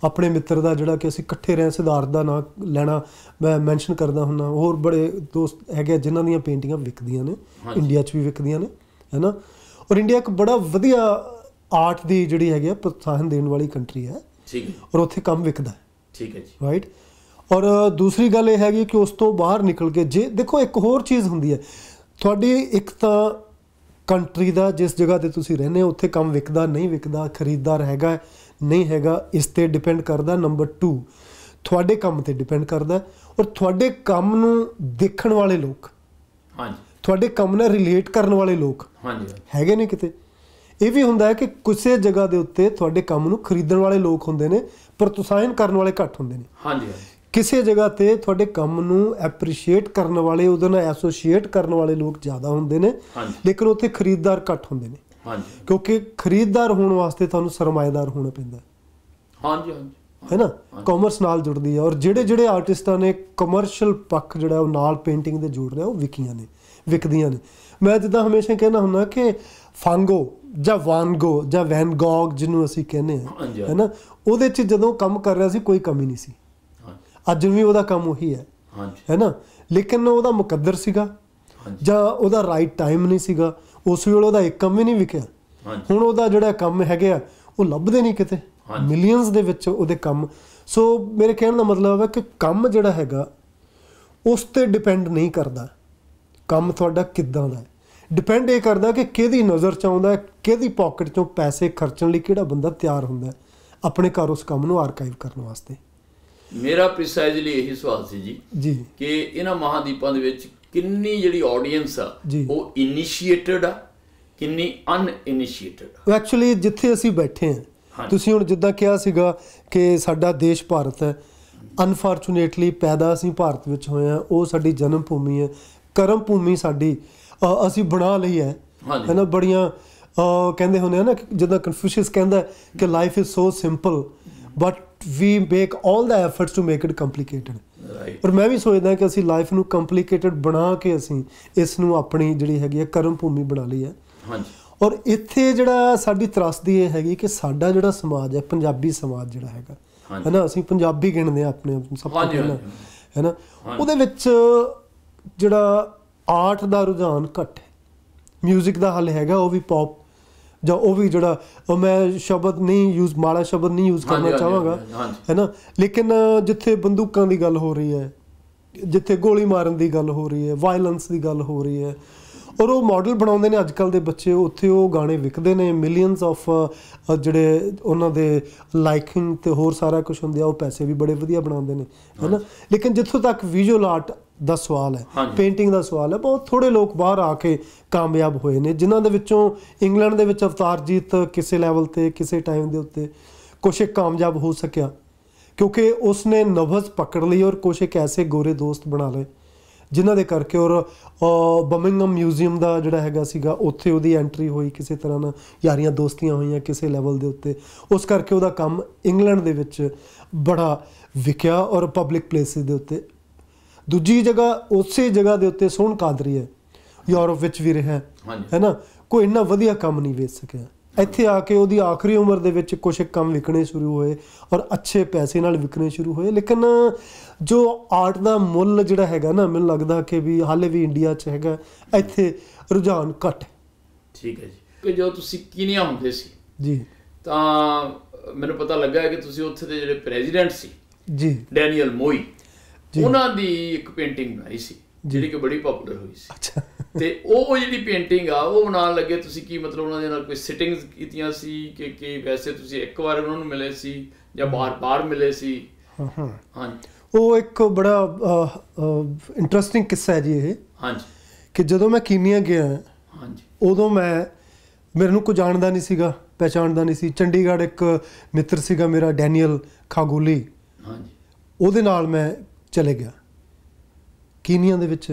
ਆਪਣੇ ਮਿੱਤਰ ਦਾ ਜਿਹੜਾ ਕਿ ਅਸੀਂ ਇਕੱਠੇ ਰਹੇ ਸਿਧਾਰਥ ਦਾ ਨਾਮ ਲੈਣਾ ਮੈਂ ਮੈਂਸ਼ਨ ਕਰਦਾ ਹੁੰਨਾ ਹੋਰ ਬੜੇ ਦੋਸਤ ਹੈਗੇ ਜਿਨ੍ਹਾਂ ਦੀਆਂ ਪੇਂਟਿੰਗਾਂ ਵਿਕਦੀਆਂ ਨੇ ਇੰਡੀਆ 'ਚ ਵੀ ਵਿਕਦੀਆਂ ਨੇ ਹੈਨਾ ਪਰ ਇੰਡੀਆ ਇੱਕ ਬੜਾ ਵਧੀਆ ਆਰਟ ਦੀ ਜਿਹੜੀ ਹੈਗੀ ਆ ਪ੍ਰੋਤਸਾਹਨ ਦੇਣ ਵਾਲੀ ਕੰਟਰੀ ਹੈ ਠੀਕ ਹੈ ਔਰ ਉੱਥੇ ਕੰਮ ਵਿਕਦਾ ਹੈ ਠੀਕ ਹੈ ਜੀ ਰਾਈਟ ਔਰ ਦੂਸਰੀ ਗੱਲ ਇਹ ਹੈਗੀ ਕਿ ਉਸ ਤੋਂ ਬਾਹਰ ਨਿਕਲ ਕੇ ਜੇ ਦੇਖੋ ਇੱਕ ਹੋਰ ਚੀਜ਼ ਹੁੰਦੀ ਹੈ ਤੁਹਾਡੀ ਇੱਕ ਤਾਂ ਕੰਟਰੀ ਦਾ ਜਿਸ ਜਗ੍ਹਾ ਤੇ ਤੁਸੀਂ ਰਹਿੰਦੇ ਹੋ ਉੱਥੇ ਕੰਮ ਵਿਕਦਾ ਨਹੀਂ ਵਿਕਦਾ ਖਰੀਦਦਾਰ ਹੈਗਾ ਨਹੀਂ ਹੈਗਾ ਇਸ ਤੇ ਡਿਪੈਂਡ ਕਰਦਾ ਨੰਬਰ 2 ਤੁਹਾਡੇ ਕੰਮ ਤੇ ਡਿਪੈਂਡ ਕਰਦਾ ਔਰ ਤੁਹਾਡੇ ਕੰਮ ਨੂੰ ਦੇਖਣ ਵਾਲੇ ਲੋਕ ਹਾਂਜੀ ਤੁਹਾਡੇ ਕੰਮ ਨਾਲ ਰਿਲੇਟ ਕਰਨ ਵਾਲੇ ਲੋਕ ਹਾਂਜੀ ਹੈਗੇ ਨੇ ਕਿਤੇ ਇਹ ਵੀ ਹੁੰਦਾ ਹੈ ਕਿ ਕਿਸੇ ਜਗ੍ਹਾ ਦੇ ਉੱਤੇ ਤੁਹਾਡੇ ਕੰਮ ਨੂੰ ਖਰੀਦਣ ਵਾਲੇ ਲੋਕ ਹੁੰਦੇ ਨੇ ਪਰ ਤੁਸਾਇਨ ਕਰਨ ਵਾਲੇ ਘੱਟ ਹੁੰਦੇ ਨੇ ਹਾਂਜੀ ਕਿਸੇ ਜਗ੍ਹਾ ਤੇ ਤੁਹਾਡੇ ਕੰਮ ਨੂੰ ਐਪਰੀਸ਼ੀਏਟ ਕਰਨ ਵਾਲੇ ਉਹਦੇ ਨਾਲ ਐਸੋਸੀਏਟ ਕਰਨ ਵਾਲੇ ਲੋਕ ਜ਼ਿਆਦਾ ਹੁੰਦੇ ਨੇ ਲੇਕਿਨ ਉੱਥੇ ਖਰੀਦਦਾਰ ਘੱਟ ਹੁੰਦੇ ਨੇ ਹਾਂਜੀ ਕਿਉਂਕਿ ਖਰੀਦਦਾਰ ਹੋਣ ਵਾਸਤੇ ਤੁਹਾਨੂੰ ਸਰਮਾਇਦਾਰ ਹੋਣਾ ਪੈਂਦਾ ਹਾਂਜੀ ਹਾਂਜੀ ਹੈ ਨਾ ਕਾਮਰਸ ਨਾਲ ਜੁੜਦੀ ਹੈ ਔਰ ਜਿਹੜੇ ਜਿਹੜੇ ਆਰਟਿਸਟਾਂ ਨੇ ਕਮਰਸ਼ੀਅਲ ਪੱਖ ਜਿਹੜਾ ਉਹ ਨਾਲ ਪੇਂਟਿੰਗ ਦੇ ਜੋੜ ਰਿਹਾ ਉਹ ਵਿਕੀਆਂ ਨੇ ਵਿਕਦੀਆਂ ਨੇ ਮੈਂ ਜਿੱਦਾਂ ਹਮੇਸ਼ਾ ਕਹਿੰਦਾ ਹੁੰਦਾ ਕਿ ਫਾਂਗੋ ਜਾਂ ਵਾਂਗੋ ਜਾਂ ਵੈਨ ਗੌਗ ਜਿਹਨੂੰ ਅਸੀਂ ਕਹਿੰਦੇ ਹਾਂ ਹੈਨਾ ਉਹਦੇ 'ਚ ਜਦੋਂ ਕੰਮ ਕਰ ਰਿਹਾ ਸੀ ਕੋਈ ਕਮੀ ਨਹੀਂ ਸੀ ਅੱਜ ਵੀ ਉਹਦਾ ਕੰਮ ਉਹੀ ਹੈ ਹੈਨਾ ਲੇਕਿਨ ਉਹਦਾ ਮੁਕੱਦਰ ਸੀਗਾ ਜਾਂ ਉਹਦਾ ਰਾਈਟ ਟਾਈਮ ਨਹੀਂ ਸੀਗਾ ਉਸ ਵੇਲੇ ਉਹਦਾ ਇੱਕ ਕੰਮ ਵੀ ਨਹੀਂ ਵਿਕਿਆ ਹੁਣ ਉਹਦਾ ਜਿਹੜਾ ਕੰਮ ਹੈਗਾ ਉਹ ਲੱਭਦੇ ਨਹੀਂ ਕਿਤੇ ਮਿਲੀਅਨਸ ਦੇ ਵਿੱਚ ਉਹਦੇ ਕੰਮ ਸੋ ਮੇਰੇ ਕਹਿਣ ਦਾ ਮਤਲਬ ਹੈ ਕਿ ਕੰਮ ਜਿਹੜਾ ਹੈਗਾ ਉਸ ਤੇ ਡਿਪੈਂਡ ਨਹੀਂ ਕਰਦਾ ਕੰਮ ਤੁਹਾਡਾ ਕਿੱਦਾਂ ਦਾ ਹੈ ਡਿਪੈਂਡ ਇਹ ਕਰਦਾ ਕਿ ਕਿਹਦੀ ਨਜ਼ਰ ਚ ਆਉਂਦਾ ਕਿਹਦੀ ਪਾਕਟ ਚੋਂ ਪੈਸੇ ਖਰਚਣ ਲਈ ਕਿਹੜਾ ਬੰਦਾ ਤਿਆਰ ਹੁੰਦਾ ਆਪਣੇ ਘਰ ਉਸ ਕੰਮ ਨੂੰ ਆਰਕਾਈਵ ਕਰਨ ਵਾਸਤੇ ਮੇਰਾ ਪ੍ਰੀਸਾਈਜ਼ਲੀ ਇਹੀ ਸਵਾਲ ਸੀ ਜੀ ਜੀ ਕਿ ਇਹਨਾਂ ਮਹਾਦੀਪਾਂ ਦੇ ਵਿੱਚ ਕਿੰਨੀ ਜਿਹੜੀ ਆਡੀਅנס ਆ ਉਹ ਇਨੀਸ਼ੀਏਟਡ ਆ ਕਿੰਨੀ ਅਨ ਇਨੀਸ਼ੀਏਟਡ ਆ ਐਕਚੁਅਲੀ ਜਿੱਥੇ ਅਸੀਂ ਬੈਠੇ ਹਾਂ ਤੁਸੀਂ ਹੁਣ ਜਿੱਦਾਂ ਕਿਹਾ ਸੀਗਾ ਕਿ ਸਾਡਾ ਦੇਸ਼ ਭਾਰਤ ਹੈ ਅਨਫੋਰਚੂਨੇਟਲੀ ਪੈਦਾ ਅਸੀਂ ਭਾਰਤ ਵਿੱਚ ਹੋਏ ਆ ਉਹ ਸਾਡੀ ਜਨਮ ਭੂਮੀ ਹੈ ਕਰਮ ਭੂਮੀ ਸਾਡੀ ਅਸੀਂ ਬਣਾ ਲਈ ਹੈ ਹੈ ਨਾ ਬੜੀਆਂ ਕਹਿੰਦੇ ਹੁੰਦੇ ਹਨ ਨਾ ਜਿੱਦਾਂ ਕਨਫਿਊਸ਼ੀਅਸ ਕਹਿੰਦਾ ਕਿ life is so simple but we make 올 the efforts to make it complicated ਪਰ ਮੈਂ ਵੀ ਸੋਚਦਾ ਕਿ ਅਸੀਂ ਲਾਈਫ ਨੂੰ ਕੰਪਲਿਕੇਟਡ ਬਣਾ ਕੇ ਅਸੀਂ ਇਸ ਨੂੰ ਆਪਣੀ ਜਿਹੜੀ ਹੈਗੀ ਹੈ ਕਰਮ ਭੂਮੀ ਬਣਾ ਲਈ ਹੈ ਹਾਂਜੀ ਔਰ ਇੱਥੇ ਜਿਹੜਾ ਸਾਡੀ ਤਰਸਦੀ ਇਹ ਹੈਗੀ ਕਿ ਸਾਡਾ ਜਿਹੜਾ ਸਮਾਜ ਹੈ ਪੰਜਾਬੀ ਸਮਾਜ ਜਿਹੜਾ ਹੈਗਾ ਹਨਾ ਅਸੀਂ ਪੰਜਾਬੀ ਗਿਣਦੇ ਆ ਆਪਣੇ ਸਭ ਤੋਂ ਪਹਿਲਾਂ ਹਨਾ ਉਹਦੇ ਵਿੱਚ ਜਿਹੜਾ ਆਰਟ ਦਾ ਰੁਝਾਨ ਘਟ ਹੈ 뮤직 ਦਾ ਹੱਲ ਹੈਗਾ ਉਹ ਵੀ ਪੌਪ ਜਾਂ ਉਹ ਵੀ ਜਿਹੜਾ ਉਹ ਮੈਂ ਸ਼ਬਦ ਨਹੀਂ ਯੂਜ਼ ਮਾੜਾ ਸ਼ਬਦ ਨਹੀਂ ਯੂਜ਼ ਕਰਨਾ ਚਾਹਾਂਗਾ ਹੈਨਾ ਲੇਕਿਨ ਜਿੱਥੇ ਬੰਦੂਕਾਂ ਦੀ ਗੱਲ ਹੋ ਰਹੀ ਹੈ ਜਿੱਥੇ ਗੋਲੀ ਮਾਰਨ ਦੀ ਗੱਲ ਹੋ ਰਹੀ ਹੈ ਵਾਇਲੈਂਸ ਦੀ ਗੱਲ ਹੋ ਰਹੀ ਹੈ ਔਰ ਉਹ ਮਾਡਲ ਬਣਾਉਂਦੇ ਨੇ ਅੱਜਕੱਲ ਦੇ ਬੱਚੇ ਉੱਥੇ ਉਹ ਗਾਣੇ ਵਿਕਦੇ ਨੇ ਮਿਲੀਅਨਸ ਆਫ ਜਿਹੜੇ ਉਹਨਾਂ ਦੇ ਲਾਈਕਿੰਗ ਤੇ ਹੋਰ ਸਾਰਾ ਕੁਝ ਹੁੰਦਿਆ ਉਹ ਪੈਸੇ ਵੀ ਬੜੇ ਵਧੀਆ ਬਣਾਉਂਦੇ ਨੇ ਹੈਨਾ ਲੇਕਿਨ ਜਿੱਥੋਂ ਤੱਕ ਵਿਜ਼ੂਅਲ ਆਰਟ ਦਾ ਸਵਾਲ ਹੈ ਪੇਂਟਿੰਗ ਦਾ ਸਵਾਲ ਹੈ ਬਹੁਤ ਥੋੜੇ ਲੋਕ ਬਾਹਰ ਆ ਕੇ ਕਾਮਯਾਬ ਹੋਏ ਨੇ ਜਿਨ੍ਹਾਂ ਦੇ ਵਿੱਚੋਂ ਇੰਗਲੈਂਡ ਦੇ ਵਿੱਚ ਅਵਤਾਰਜੀਤ ਕਿਸੇ ਲੈਵਲ ਤੇ ਕਿਸੇ ਟਾਈਮ ਦੇ ਉੱਤੇ ਕੁਝ ਕਾਮਯਾਬ ਹੋ ਸਕਿਆ ਕਿਉਂਕਿ ਉਸ ਨੇ ਨਵਜ਼ ਪਕੜ ਲਈ ਔਰ ਕੁਝ ਇੱਕ ਐਸੇ ਗੋਰੇ ਦੋਸਤ ਬਣਾ ਲਏ ਜਿਨ੍ਹਾਂ ਦੇ ਕਰਕੇ ਔਰ ਬਮਿੰਗਮ ਮਿਊਜ਼ੀਅਮ ਦਾ ਜਿਹੜਾ ਹੈਗਾ ਸੀਗਾ ਉੱਥੇ ਉਹਦੀ ਐਂਟਰੀ ਹੋਈ ਕਿਸੇ ਤਰ੍ਹਾਂ ਨਾਲ ਯਾਰੀਆਂ ਦੋਸਤੀਆਂ ਹੋਈਆਂ ਕਿਸੇ ਲੈਵਲ ਦੇ ਉੱਤੇ ਉਸ ਕਰਕੇ ਉਹਦਾ ਕੰਮ ਇੰਗਲੈਂਡ ਦੇ ਵਿੱਚ ਬੜਾ ਵਿਕਿਆ ਔਰ ਪਬਲਿਕ ਪਲੇਸਿਸ ਦੇ ਉੱਤੇ ਦੂਜੀ ਜਗ੍ਹਾ ਉਸੇ ਜਗ੍ਹਾ ਦੇ ਉੱਤੇ ਸੋਹਣ ਕਾਦਰੀ ਹੈ ਯੂਰਪ ਵਿੱਚ ਵੀ ਰਿਹਾ ਹੈ ਨਾ ਕੋਈ ਇੰਨਾ ਵਧੀਆ ਕੰਮ ਨਹੀਂ ਵੇਚ ਸਕਿਆ ਇੱਥੇ ਆ ਕੇ ਉਹਦੀ ਆਖਰੀ ਉਮਰ ਦੇ ਵਿੱਚ ਕੁਝ ਕੰਮ ਵਿਕਣੇ ਸ਼ੁਰੂ ਹੋਏ ਔਰ ਅੱਛੇ ਪੈਸੇ ਨਾਲ ਵਿਕਣੇ ਸ਼ੁਰੂ ਹੋਏ ਲੇਕਿਨ ਜੋ ਆਰਟ ਦਾ ਮੁੱਲ ਜਿਹੜਾ ਹੈਗਾ ਨਾ ਮੈਨੂੰ ਲੱਗਦਾ ਕਿ ਵੀ ਹਾਲੇ ਵੀ ਇੰਡੀਆ 'ਚ ਹੈਗਾ ਇੱਥੇ ਰੁਝਾਨ ਘੱਟ ਠੀਕ ਹੈ ਜੀ ਕਿ ਜੋ ਤੁਸੀਂ ਕੀਨੀਆ ਹੁੰਦੇ ਸੀ ਜੀ ਤਾਂ ਮੈਨੂੰ ਪਤਾ ਲੱਗਾ ਕਿ ਤੁਸੀਂ ਉੱਥੇ ਦੇ ਜਿਹੜੇ ਪ੍ਰੈਜ਼ੀਡੈਂਟ ਸੀ ਜੀ ਡੈਨੀਅਲ ਮੋਈ ਉਹਨਾਂ ਦੀ ਇੱਕ ਪੇਂਟਿੰਗ ਬਣਾਈ ਸੀ ਜਿਹੜੀ ਕਿ ਬੜੀ ਪਪੂਲਰ ਹੋਈ ਸੀ ਅੱਛਾ ਤੇ ਉਹ ਜਿਹੜੀ ਪੇਂਟਿੰਗ ਆ ਉਹ ਬਣਾਉਣ ਲੱਗੇ ਤੁਸੀਂ ਕੀ ਮਤਲਬ ਉਹਨਾਂ ਦੇ ਨਾਲ ਕੋਈ ਸਿਟਿੰਗਸ ਕੀਤੀਆਂ ਸੀ ਕਿ ਕਿ ਵੈਸੇ ਤੁਸੀਂ ਇੱਕ ਵਾਰ ਉਹਨਾਂ ਨੂੰ ਮਿਲੇ ਸੀ ਜਾਂ ਬਾਰ-ਬਾਰ ਮਿਲੇ ਸੀ ਹਾਂ ਹਾਂ ਉਹ ਇੱਕ ਬੜਾ ਇੰਟਰਸਟਿੰਗ ਕਿੱਸਾ ਜੀ ਇਹ ਹਾਂਜੀ ਕਿ ਜਦੋਂ ਮੈਂ ਕੀਨੀਆ ਗਿਆ ਹਾਂਜੀ ਉਦੋਂ ਮੈਂ ਮੇਰੇ ਨੂੰ ਕੋਈ ਜਾਣਦਾ ਨਹੀਂ ਸੀਗਾ ਪਛਾਣਦਾ ਨਹੀਂ ਸੀ ਚੰਡੀਗੜ੍ਹ ਇੱਕ ਮਿੱਤਰ ਸੀਗਾ ਮੇਰਾ ਡੈਨੀਅਲ ਖਾਗੂਲੀ ਹਾਂਜੀ ਉਹਦੇ ਨਾਲ ਮੈਂ ਚਲੇ ਗਿਆ ਕੀਨੀਆ ਦੇ ਵਿੱਚ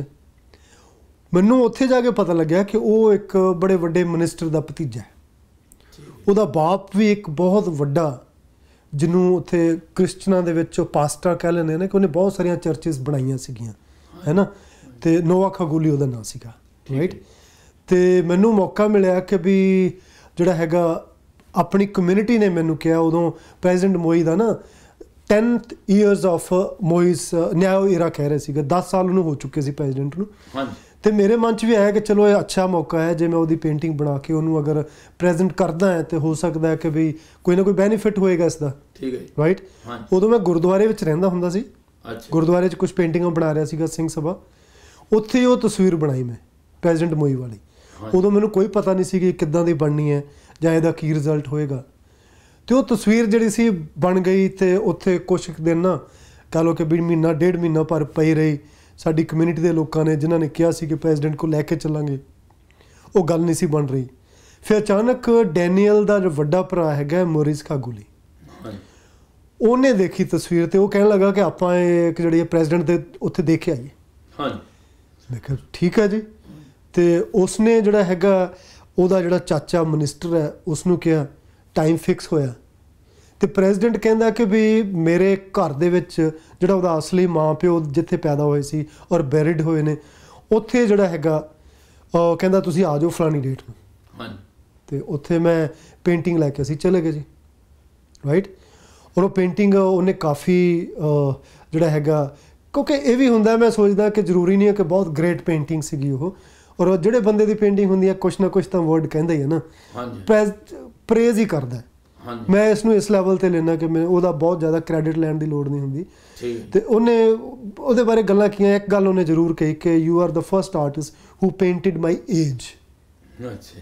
ਮੈਨੂੰ ਉੱਥੇ ਜਾ ਕੇ ਪਤਾ ਲੱਗਿਆ ਕਿ ਉਹ ਇੱਕ ਬੜੇ ਵੱਡੇ ਮਿਨਿਸਟਰ ਦਾ ਭਤੀਜਾ ਹੈ ਉਹਦਾ ਬਾਪ ਵੀ ਇੱਕ ਬਹੁਤ ਵੱਡਾ ਜਿਹਨੂੰ ਉੱਥੇ ਕ੍ਰਿਸਚਨਾਂ ਦੇ ਵਿੱਚ ਪਾਸਟਰ ਕਹ ਲੈਂਦੇ ਨੇ ਕਿ ਉਹਨੇ ਬਹੁਤ ਸਾਰੀਆਂ ਚਰਚਸ ਬਣਾਈਆਂ ਸੀਗੀਆਂ ਹੈਨਾ ਤੇ ਨੋਵਾ ਖਗੂਲੀ ਉਹਦਾ ਨਾਮ ਸੀਗਾ ਰਾਈਟ ਤੇ ਮੈਨੂੰ ਮੌਕਾ ਮਿਲਿਆ ਕਿ ਵੀ ਜਿਹੜਾ ਹੈਗਾ ਆਪਣੀ ਕਮਿਊਨਿਟੀ ਨੇ ਮੈਨੂੰ ਕਿਹਾ ਉਦੋਂ ਪ੍ਰੈਜ਼ੀਡੈਂਟ ਮੋਈ ਦਾ ਨਾ 10th ਇਅਰਸ ਆਫ ਮੋਇਸ ਨਿਆਓ ਇਰਾ ਕਹਿ ਰਹੇ ਸੀਗਾ 10 ਸਾਲ ਉਹਨੂੰ ਹੋ ਚੁੱਕੇ ਸੀ ਪ੍ਰੈਜ਼ੀਡੈਂਟ ਨੂੰ ਹਾਂਜੀ ਤੇ ਮੇਰੇ ਮਨ 'ਚ ਵੀ ਆਇਆ ਕਿ ਚਲੋ ਇਹ ਅੱਛਾ ਮੌਕਾ ਹੈ ਜੇ ਮੈਂ ਉਹਦੀ ਪੇਂਟਿੰਗ ਬਣਾ ਕੇ ਉਹਨੂੰ ਅਗਰ ਪ੍ਰੈਜ਼ੈਂਟ ਕਰਦਾ ਹੈ ਤੇ ਹੋ ਸਕਦਾ ਹੈ ਕਿ ਵੀ ਕੋਈ ਨਾ ਕੋਈ ਬੈਨੀਫਿਟ ਹੋਏਗਾ ਇਸ ਦਾ ਠੀਕ ਹੈ ਰਾਈਟ ਉਦੋਂ ਮੈਂ ਗੁਰਦੁਆਰੇ ਵਿੱਚ ਰਹਿੰਦਾ ਹੁੰਦਾ ਸੀ ਅੱਛਾ ਗੁਰਦੁਆਰੇ 'ਚ ਕੁਝ ਪੇਂਟਿੰਗਾਂ ਬਣਾ ਰਿਹਾ ਸੀਗਾ ਸਿੰਘ ਸਭਾ ਉੱਥੇ ਉਹ ਤਸਵੀਰ ਬਣਾਈ ਮੈਂ ਪ੍ਰੈਜ਼ੈਂਟ ਮੋਈ ਵਾਲੀ ਉਦੋਂ ਮੈਨੂੰ ਕੋਈ ਪਤਾ ਨਹੀਂ ਸੀ ਕਿ ਕਿੱਦਾਂ ਦੀ ਬਣਨੀ ਹੈ ਜਾਂ ਇਹਦਾ ਕੀ ਰਿਜ਼ਲਟ ਹੋਏਗਾ ਤੇ ਉਹ ਤਸਵੀਰ ਜਿਹੜੀ ਸੀ ਬਣ ਗਈ ਤੇ ਉੱਥੇ ਕੁਝ ਦਿਨ ਨਾ ਕਹ ਲੋ ਕਿ 2 ਮਹੀਨਾ ਡੇਢ ਮਹੀਨਾ ਪਰ ਪਈ ਰਹੀ ਸਾਡੀ ਕਮਿਊਨਿਟੀ ਦੇ ਲੋਕਾਂ ਨੇ ਜਿਨ੍ਹਾਂ ਨੇ ਕਿਹਾ ਸੀ ਕਿ ਪ੍ਰੈਜ਼ੀਡੈਂਟ ਕੋ ਲੈ ਕੇ ਚੱਲਾਂਗੇ ਉਹ ਗੱਲ ਨਹੀਂ ਸੀ ਬਣ ਰਹੀ ਫਿਰ ਅਚਾਨਕ ਡੈਨੀਅਲ ਦਾ ਜੋ ਵੱਡਾ ਭਰਾ ਹੈਗਾ ਮੋਰਿਸ ਕਾਗੂਲੀ ਉਹਨੇ ਦੇਖੀ ਤਸਵੀਰ ਤੇ ਉਹ ਕਹਿਣ ਲੱਗਾ ਕਿ ਆਪਾਂ ਇਹ ਜਿਹੜੀ ਪ੍ਰੈਜ਼ੀਡੈਂਟ ਦੇ ਉੱਥੇ ਦੇਖਿਆ ਜੀ ਹਾਂਜੀ ਮੈਂ ਠੀਕ ਹੈ ਜੀ ਤੇ ਉਸਨੇ ਜਿਹੜਾ ਹੈਗਾ ਉਹਦਾ ਜਿਹੜਾ ਚਾਚਾ ਮਨਿਸਟਰ ਹੈ ਉਸ ਨੂੰ ਕਿਹਾ ਟਾਈਮ ਫਿਕਸ ਹੋਇਆ ਤੇ ਪ੍ਰੈਜ਼ੀਡੈਂਟ ਕਹਿੰਦਾ ਕਿ ਵੀ ਮੇਰੇ ਘਰ ਦੇ ਵਿੱਚ ਜਿਹੜਾ ਉਹਦਾ ਅਸਲੀ ਮਾਪਿਓ ਜਿੱਥੇ ਪੈਦਾ ਹੋਏ ਸੀ ਔਰ ਬੈਰਿਡ ਹੋਏ ਨੇ ਉੱਥੇ ਜਿਹੜਾ ਹੈਗਾ ਉਹ ਕਹਿੰਦਾ ਤੁਸੀਂ ਆ ਜਾਓ ਫਲਾਨੀ ਡੇਟ ਨੂੰ ਹਾਂ ਤੇ ਉੱਥੇ ਮੈਂ ਪੇਂਟਿੰਗ ਲੈ ਕੇ ਅਸੀਂ ਚਲੇ ਗਏ ਜੀ ਰਾਈਟ ਔਰ ਉਹ ਪੇਂਟਿੰਗ ਉਹਨੇ ਕਾਫੀ ਜਿਹੜਾ ਹੈਗਾ ਕਿਉਂਕਿ ਇਹ ਵੀ ਹੁੰਦਾ ਮੈਂ ਸੋਚਦਾ ਕਿ ਜ਼ਰੂਰੀ ਨਹੀਂ ਹੈ ਕਿ ਬਹੁਤ ਗ੍ਰੇਟ ਪੇਂਟਿੰਗ ਸੀਗੀ ਉਹ ਔਰ ਜਿਹੜੇ ਬੰਦੇ ਦੀ ਪੇਂਟਿੰਗ ਹੁੰਦੀ ਹੈ ਕੁਛ ਨਾ ਕੁਛ ਤਾਂ ਵਰਡ ਕਹਿੰਦਾ ਹੀ ਹੈ ਨਾ ਹਾਂਜੀ ਪ੍ਰੇਜ਼ ਹੀ ਕਰਦਾ ਮੈਂ ਇਸ ਨੂੰ ਇਸ ਲੈਵਲ ਤੇ ਲੈਣਾ ਕਿ ਮੈਂ ਉਹਦਾ ਬਹੁਤ ਜ਼ਿਆਦਾ ਕ੍ਰੈਡਿਟ ਲੈਣ ਦੀ ਲੋੜ ਨਹੀਂ ਹੁੰਦੀ ਤੇ ਉਹਨੇ ਉਹਦੇ ਬਾਰੇ ਗੱਲਾਂ ਕੀਆਂ ਇੱਕ ਗੱਲ ਉਹਨੇ ਜ਼ਰੂਰ ਕਹੀ ਕਿ you are the first artist who painted my age ਅੱਛਾ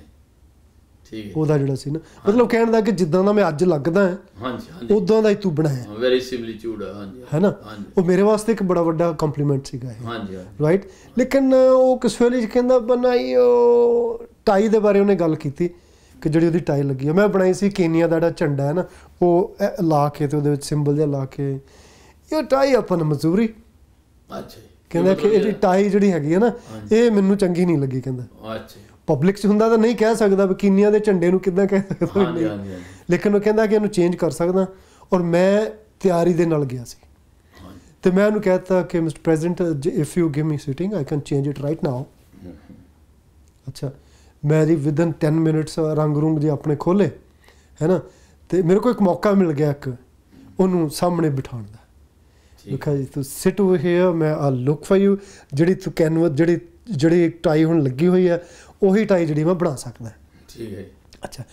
ਠੀਕ ਹੈ ਉਹਦਾ ਜਿਹੜਾ ਸੀ ਨਾ ਮਤਲਬ ਕਹਿਣ ਦਾ ਕਿ ਜਿੱਦਾਂ ਦਾ ਮੈਂ ਅੱਜ ਲੱਗਦਾ ਹਾਂ ਹਾਂਜੀ ਹਾਂਜੀ ਉਦਾਂ ਦਾ ਹੀ ਤੂੰ ਬਣਾਇਆ ਵੈਰੀ ਸਿਮਿਲਿਟਿਊਡ ਹਾਂਜੀ ਹੈ ਨਾ ਉਹ ਮੇਰੇ ਵਾਸਤੇ ਇੱਕ ਬੜਾ ਵੱਡਾ ਕੰਪਲੀਮੈਂਟ ਸੀਗਾ ਇਹ ਹਾਂਜੀ ਰਾਈਟ ਲੇਕਿਨ ਉਹ ਕਿਸ ਵੇਲੇ ਕਹਿੰਦਾ ਬਣਾਈ ਉਹ ਟਾਈ ਦੇ ਬਾਰੇ ਉਹਨੇ ਗੱਲ ਕੀਤੀ ਕਿ ਜਿਹੜੀ ਉਹਦੀ ਟਾਈ ਲੱਗੀ ਹੈ ਮੈਂ ਬਣਾਈ ਸੀ ਕੇਨੀਆ ਦਾ ਜਿਹੜਾ ਝੰਡਾ ਹੈ ਨਾ ਉਹ ਲਾ ਕੇ ਤੇ ਉਹਦੇ ਵਿੱਚ ਸਿੰਬਲ ਜਿਹਾ ਲਾ ਕੇ ਇਹ ਟਾਈ ਆਪਣ ਮਜ਼ਦੂਰੀ ਅੱਛਾ ਕਹਿੰਦਾ ਕਿ ਇਹਦੀ ਟਾਈ ਜਿਹੜੀ ਹੈਗੀ ਹੈ ਨਾ ਇਹ ਮੈਨੂੰ ਚੰਗੀ ਨਹੀਂ ਲੱਗੀ ਕਹਿੰਦਾ ਅੱਛਾ ਪਬਲਿਕ 'ਚ ਹੁੰਦਾ ਤਾਂ ਨਹੀਂ ਕਹਿ ਸਕਦਾ ਕਿ ਕੀਨੀਆ ਦੇ ਝੰਡੇ ਨੂੰ ਕਿੱਦਾਂ ਕਹਿ ਸਕਦਾ ਹਾਂ ਜੀ ਲੇਕਿਨ ਉਹ ਕਹਿੰਦਾ ਕਿ ਇਹਨੂੰ ਚੇਂਜ ਕਰ ਸਕਦਾ ਔਰ ਮੈਂ ਤਿਆਰੀ ਦੇ ਨਾਲ ਗਿਆ ਸੀ ਤੇ ਮੈਂ ਉਹਨੂੰ ਕਹਿਤਾ ਕਿ Mister President if you give me sitting I can change it right now ਅੱਛਾ ਮੈਰੀ ਵਿਦਨ 10 ਮਿੰਟਸ ਰੰਗ ਰੂੰਗ ਦੇ ਆਪਣੇ ਖੋਲੇ ਹੈਨਾ ਤੇ ਮੇਰੇ ਕੋ ਇੱਕ ਮੌਕਾ ਮਿਲ ਗਿਆ ਇੱਕ ਉਹਨੂੰ ਸਾਹਮਣੇ ਬਿਠਾਉਣ ਦਾ ਜੀ ਤੂੰ ਸਿਟ ਓਵਰ ਹੇਅਰ ਮੈਂ ਆ ਲੁੱਕ ਫॉर ਯੂ ਜਿਹੜੀ ਤੂੰ ਕੈਨਵਸ ਜਿਹੜੀ ਜਿਹੜੀ ਟਾਈ ਹੁਣ ਲੱਗੀ ਹੋਈ ਹੈ ਉਹੀ ਟਾਈ ਜਿਹੜੀ ਮੈਂ ਬਣਾ ਸਕਦਾ ਠੀਕ ਹੈ ਅੱਛਾ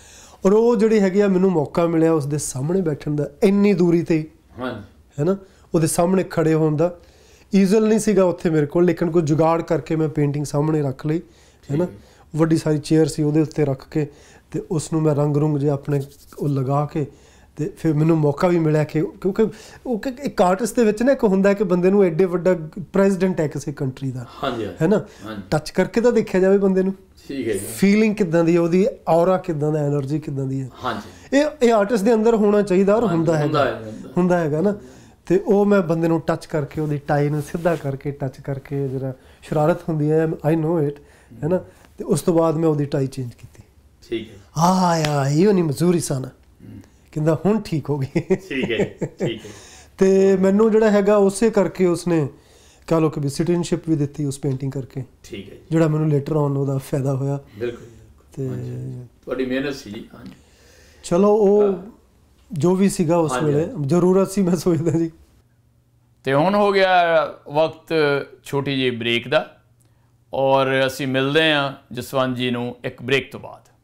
ਔਰ ਉਹ ਜਿਹੜੀ ਹੈਗੀ ਆ ਮੈਨੂੰ ਮੌਕਾ ਮਿਲਿਆ ਉਸ ਦੇ ਸਾਹਮਣੇ ਬੈਠਣ ਦਾ ਇੰਨੀ ਦੂਰੀ ਤੇ ਹਾਂ ਹੈਨਾ ਉਹਦੇ ਸਾਹਮਣੇ ਖੜੇ ਹੋਣ ਦਾ ਈਜ਼ਲ ਨਹੀਂ ਸੀਗਾ ਉੱਥੇ ਮੇਰੇ ਕੋਲ ਲੇਕਿਨ ਕੋਈ ਜੁਗਾੜ ਕਰਕੇ ਮੈਂ ਪੇਂਟਿੰਗ ਸਾਹਮਣੇ ਰੱਖ ਲਈ ਹੈਨਾ ਵੱਡੀ ਸਾਰੀ ਚੇਅਰ ਸੀ ਉਹਦੇ ਉੱਤੇ ਰੱਖ ਕੇ ਤੇ ਉਸ ਨੂੰ ਮੈਂ ਰੰਗ ਰੰਗ ਜੇ ਆਪਣੇ ਉਹ ਲਗਾ ਕੇ ਤੇ ਫਿਰ ਮੈਨੂੰ ਮੌਕਾ ਵੀ ਮਿਲਿਆ ਕਿ ਕਿਉਂਕਿ ਉਹ ਇੱਕ ਆਰਟਿਸਟ ਦੇ ਵਿੱਚ ਨਾ ਇੱਕ ਹੁੰਦਾ ਕਿ ਬੰਦੇ ਨੂੰ ਐਡੇ ਵੱਡਾ ਪ੍ਰੈਜ਼ੀਡੈਂਟ ਹੈ ਕਿਸੇ ਕੰਟਰੀ ਦਾ ਹਾਂਜੀ ਹੈਨਾ ਟੱਚ ਕਰਕੇ ਤਾਂ ਦੇਖਿਆ ਜਾਵੇ ਬੰਦੇ ਨੂੰ ਠੀਕ ਹੈ ਜੀ ਫੀਲਿੰਗ ਕਿਦਾਂ ਦੀ ਹੈ ਉਹਦੀ ਔਰਾ ਕਿਦਾਂ ਦਾ એનર્ਜੀ ਕਿਦਾਂ ਦੀ ਹੈ ਹਾਂਜੀ ਇਹ ਇਹ ਆਰਟਿਸਟ ਦੇ ਅੰਦਰ ਹੋਣਾ ਚਾਹੀਦਾ ਔਰ ਹੁੰਦਾ ਹੈ ਹੁੰਦਾ ਹੈਗਾ ਨਾ ਤੇ ਉਹ ਮੈਂ ਬੰਦੇ ਨੂੰ ਟੱਚ ਕਰਕੇ ਉਹਦੀ ਟਾਈ ਨੂੰ ਸਿੱਧਾ ਕਰਕੇ ਟੱਚ ਕਰਕੇ ਜਿਹੜਾ ਸ਼ਰਾਰਤ ਹੁੰਦੀ ਹੈ ਆਈ نو ਇਟ ਹੈਨਾ ਤੇ ਉਸ ਤੋਂ ਬਾਅਦ ਮੈਂ ਉਹਦੀ ਟਾਈ ਚੇਂਜ ਕੀਤੀ ਠੀਕ ਹੈ ਹਾਂ ਆ ਇਹੋ ਨਹੀਂ ਮਜ਼ਦੂਰੀ ਸਨ ਕਹਿੰਦਾ ਹੁਣ ਠੀਕ ਹੋ ਗਈ ਠੀਕ ਹੈ ਠੀਕ ਹੈ ਤੇ ਮੈਨੂੰ ਜਿਹੜਾ ਹੈਗਾ ਉਸੇ ਕਰਕੇ ਉਸਨੇ ਕਹ ਲੋ ਕਿ ਵੀ ਸਿਟੀਨਸ਼ਿਪ ਵੀ ਦਿੱਤੀ ਉਸ ਪੇਂਟਿੰਗ ਕਰਕੇ ਠੀਕ ਹੈ ਜਿਹੜਾ ਮੈਨੂੰ ਲੇਟਰ ਔਨ ਉਹਦਾ ਫਾਇਦਾ ਹੋਇਆ ਬਿਲਕੁਲ ਤੇ ਤੁਹਾਡੀ ਮਿਹਨਤ ਸੀ ਜੀ ਹਾਂਜੀ ਚਲੋ ਉਹ ਜੋ ਵੀ ਸੀਗਾ ਉਸ ਵੇਲੇ ਜ਼ਰੂਰਤ ਸੀ ਮੈਂ ਸੋਚਦਾ ਜੀ ਤੇ ਹੁਣ ਹੋ ਗਿਆ ਵਕਤ ਛੋਟੀ ਜੀ ਬ੍ਰੇਕ ਦਾ ਔਰ ਅਸੀਂ ਮਿਲਦੇ ਹਾਂ ਜਸਵੰਤ ਜੀ ਨੂੰ ਇੱਕ ਬ੍ਰੇਕ ਤੋਂ ਬਾਅਦ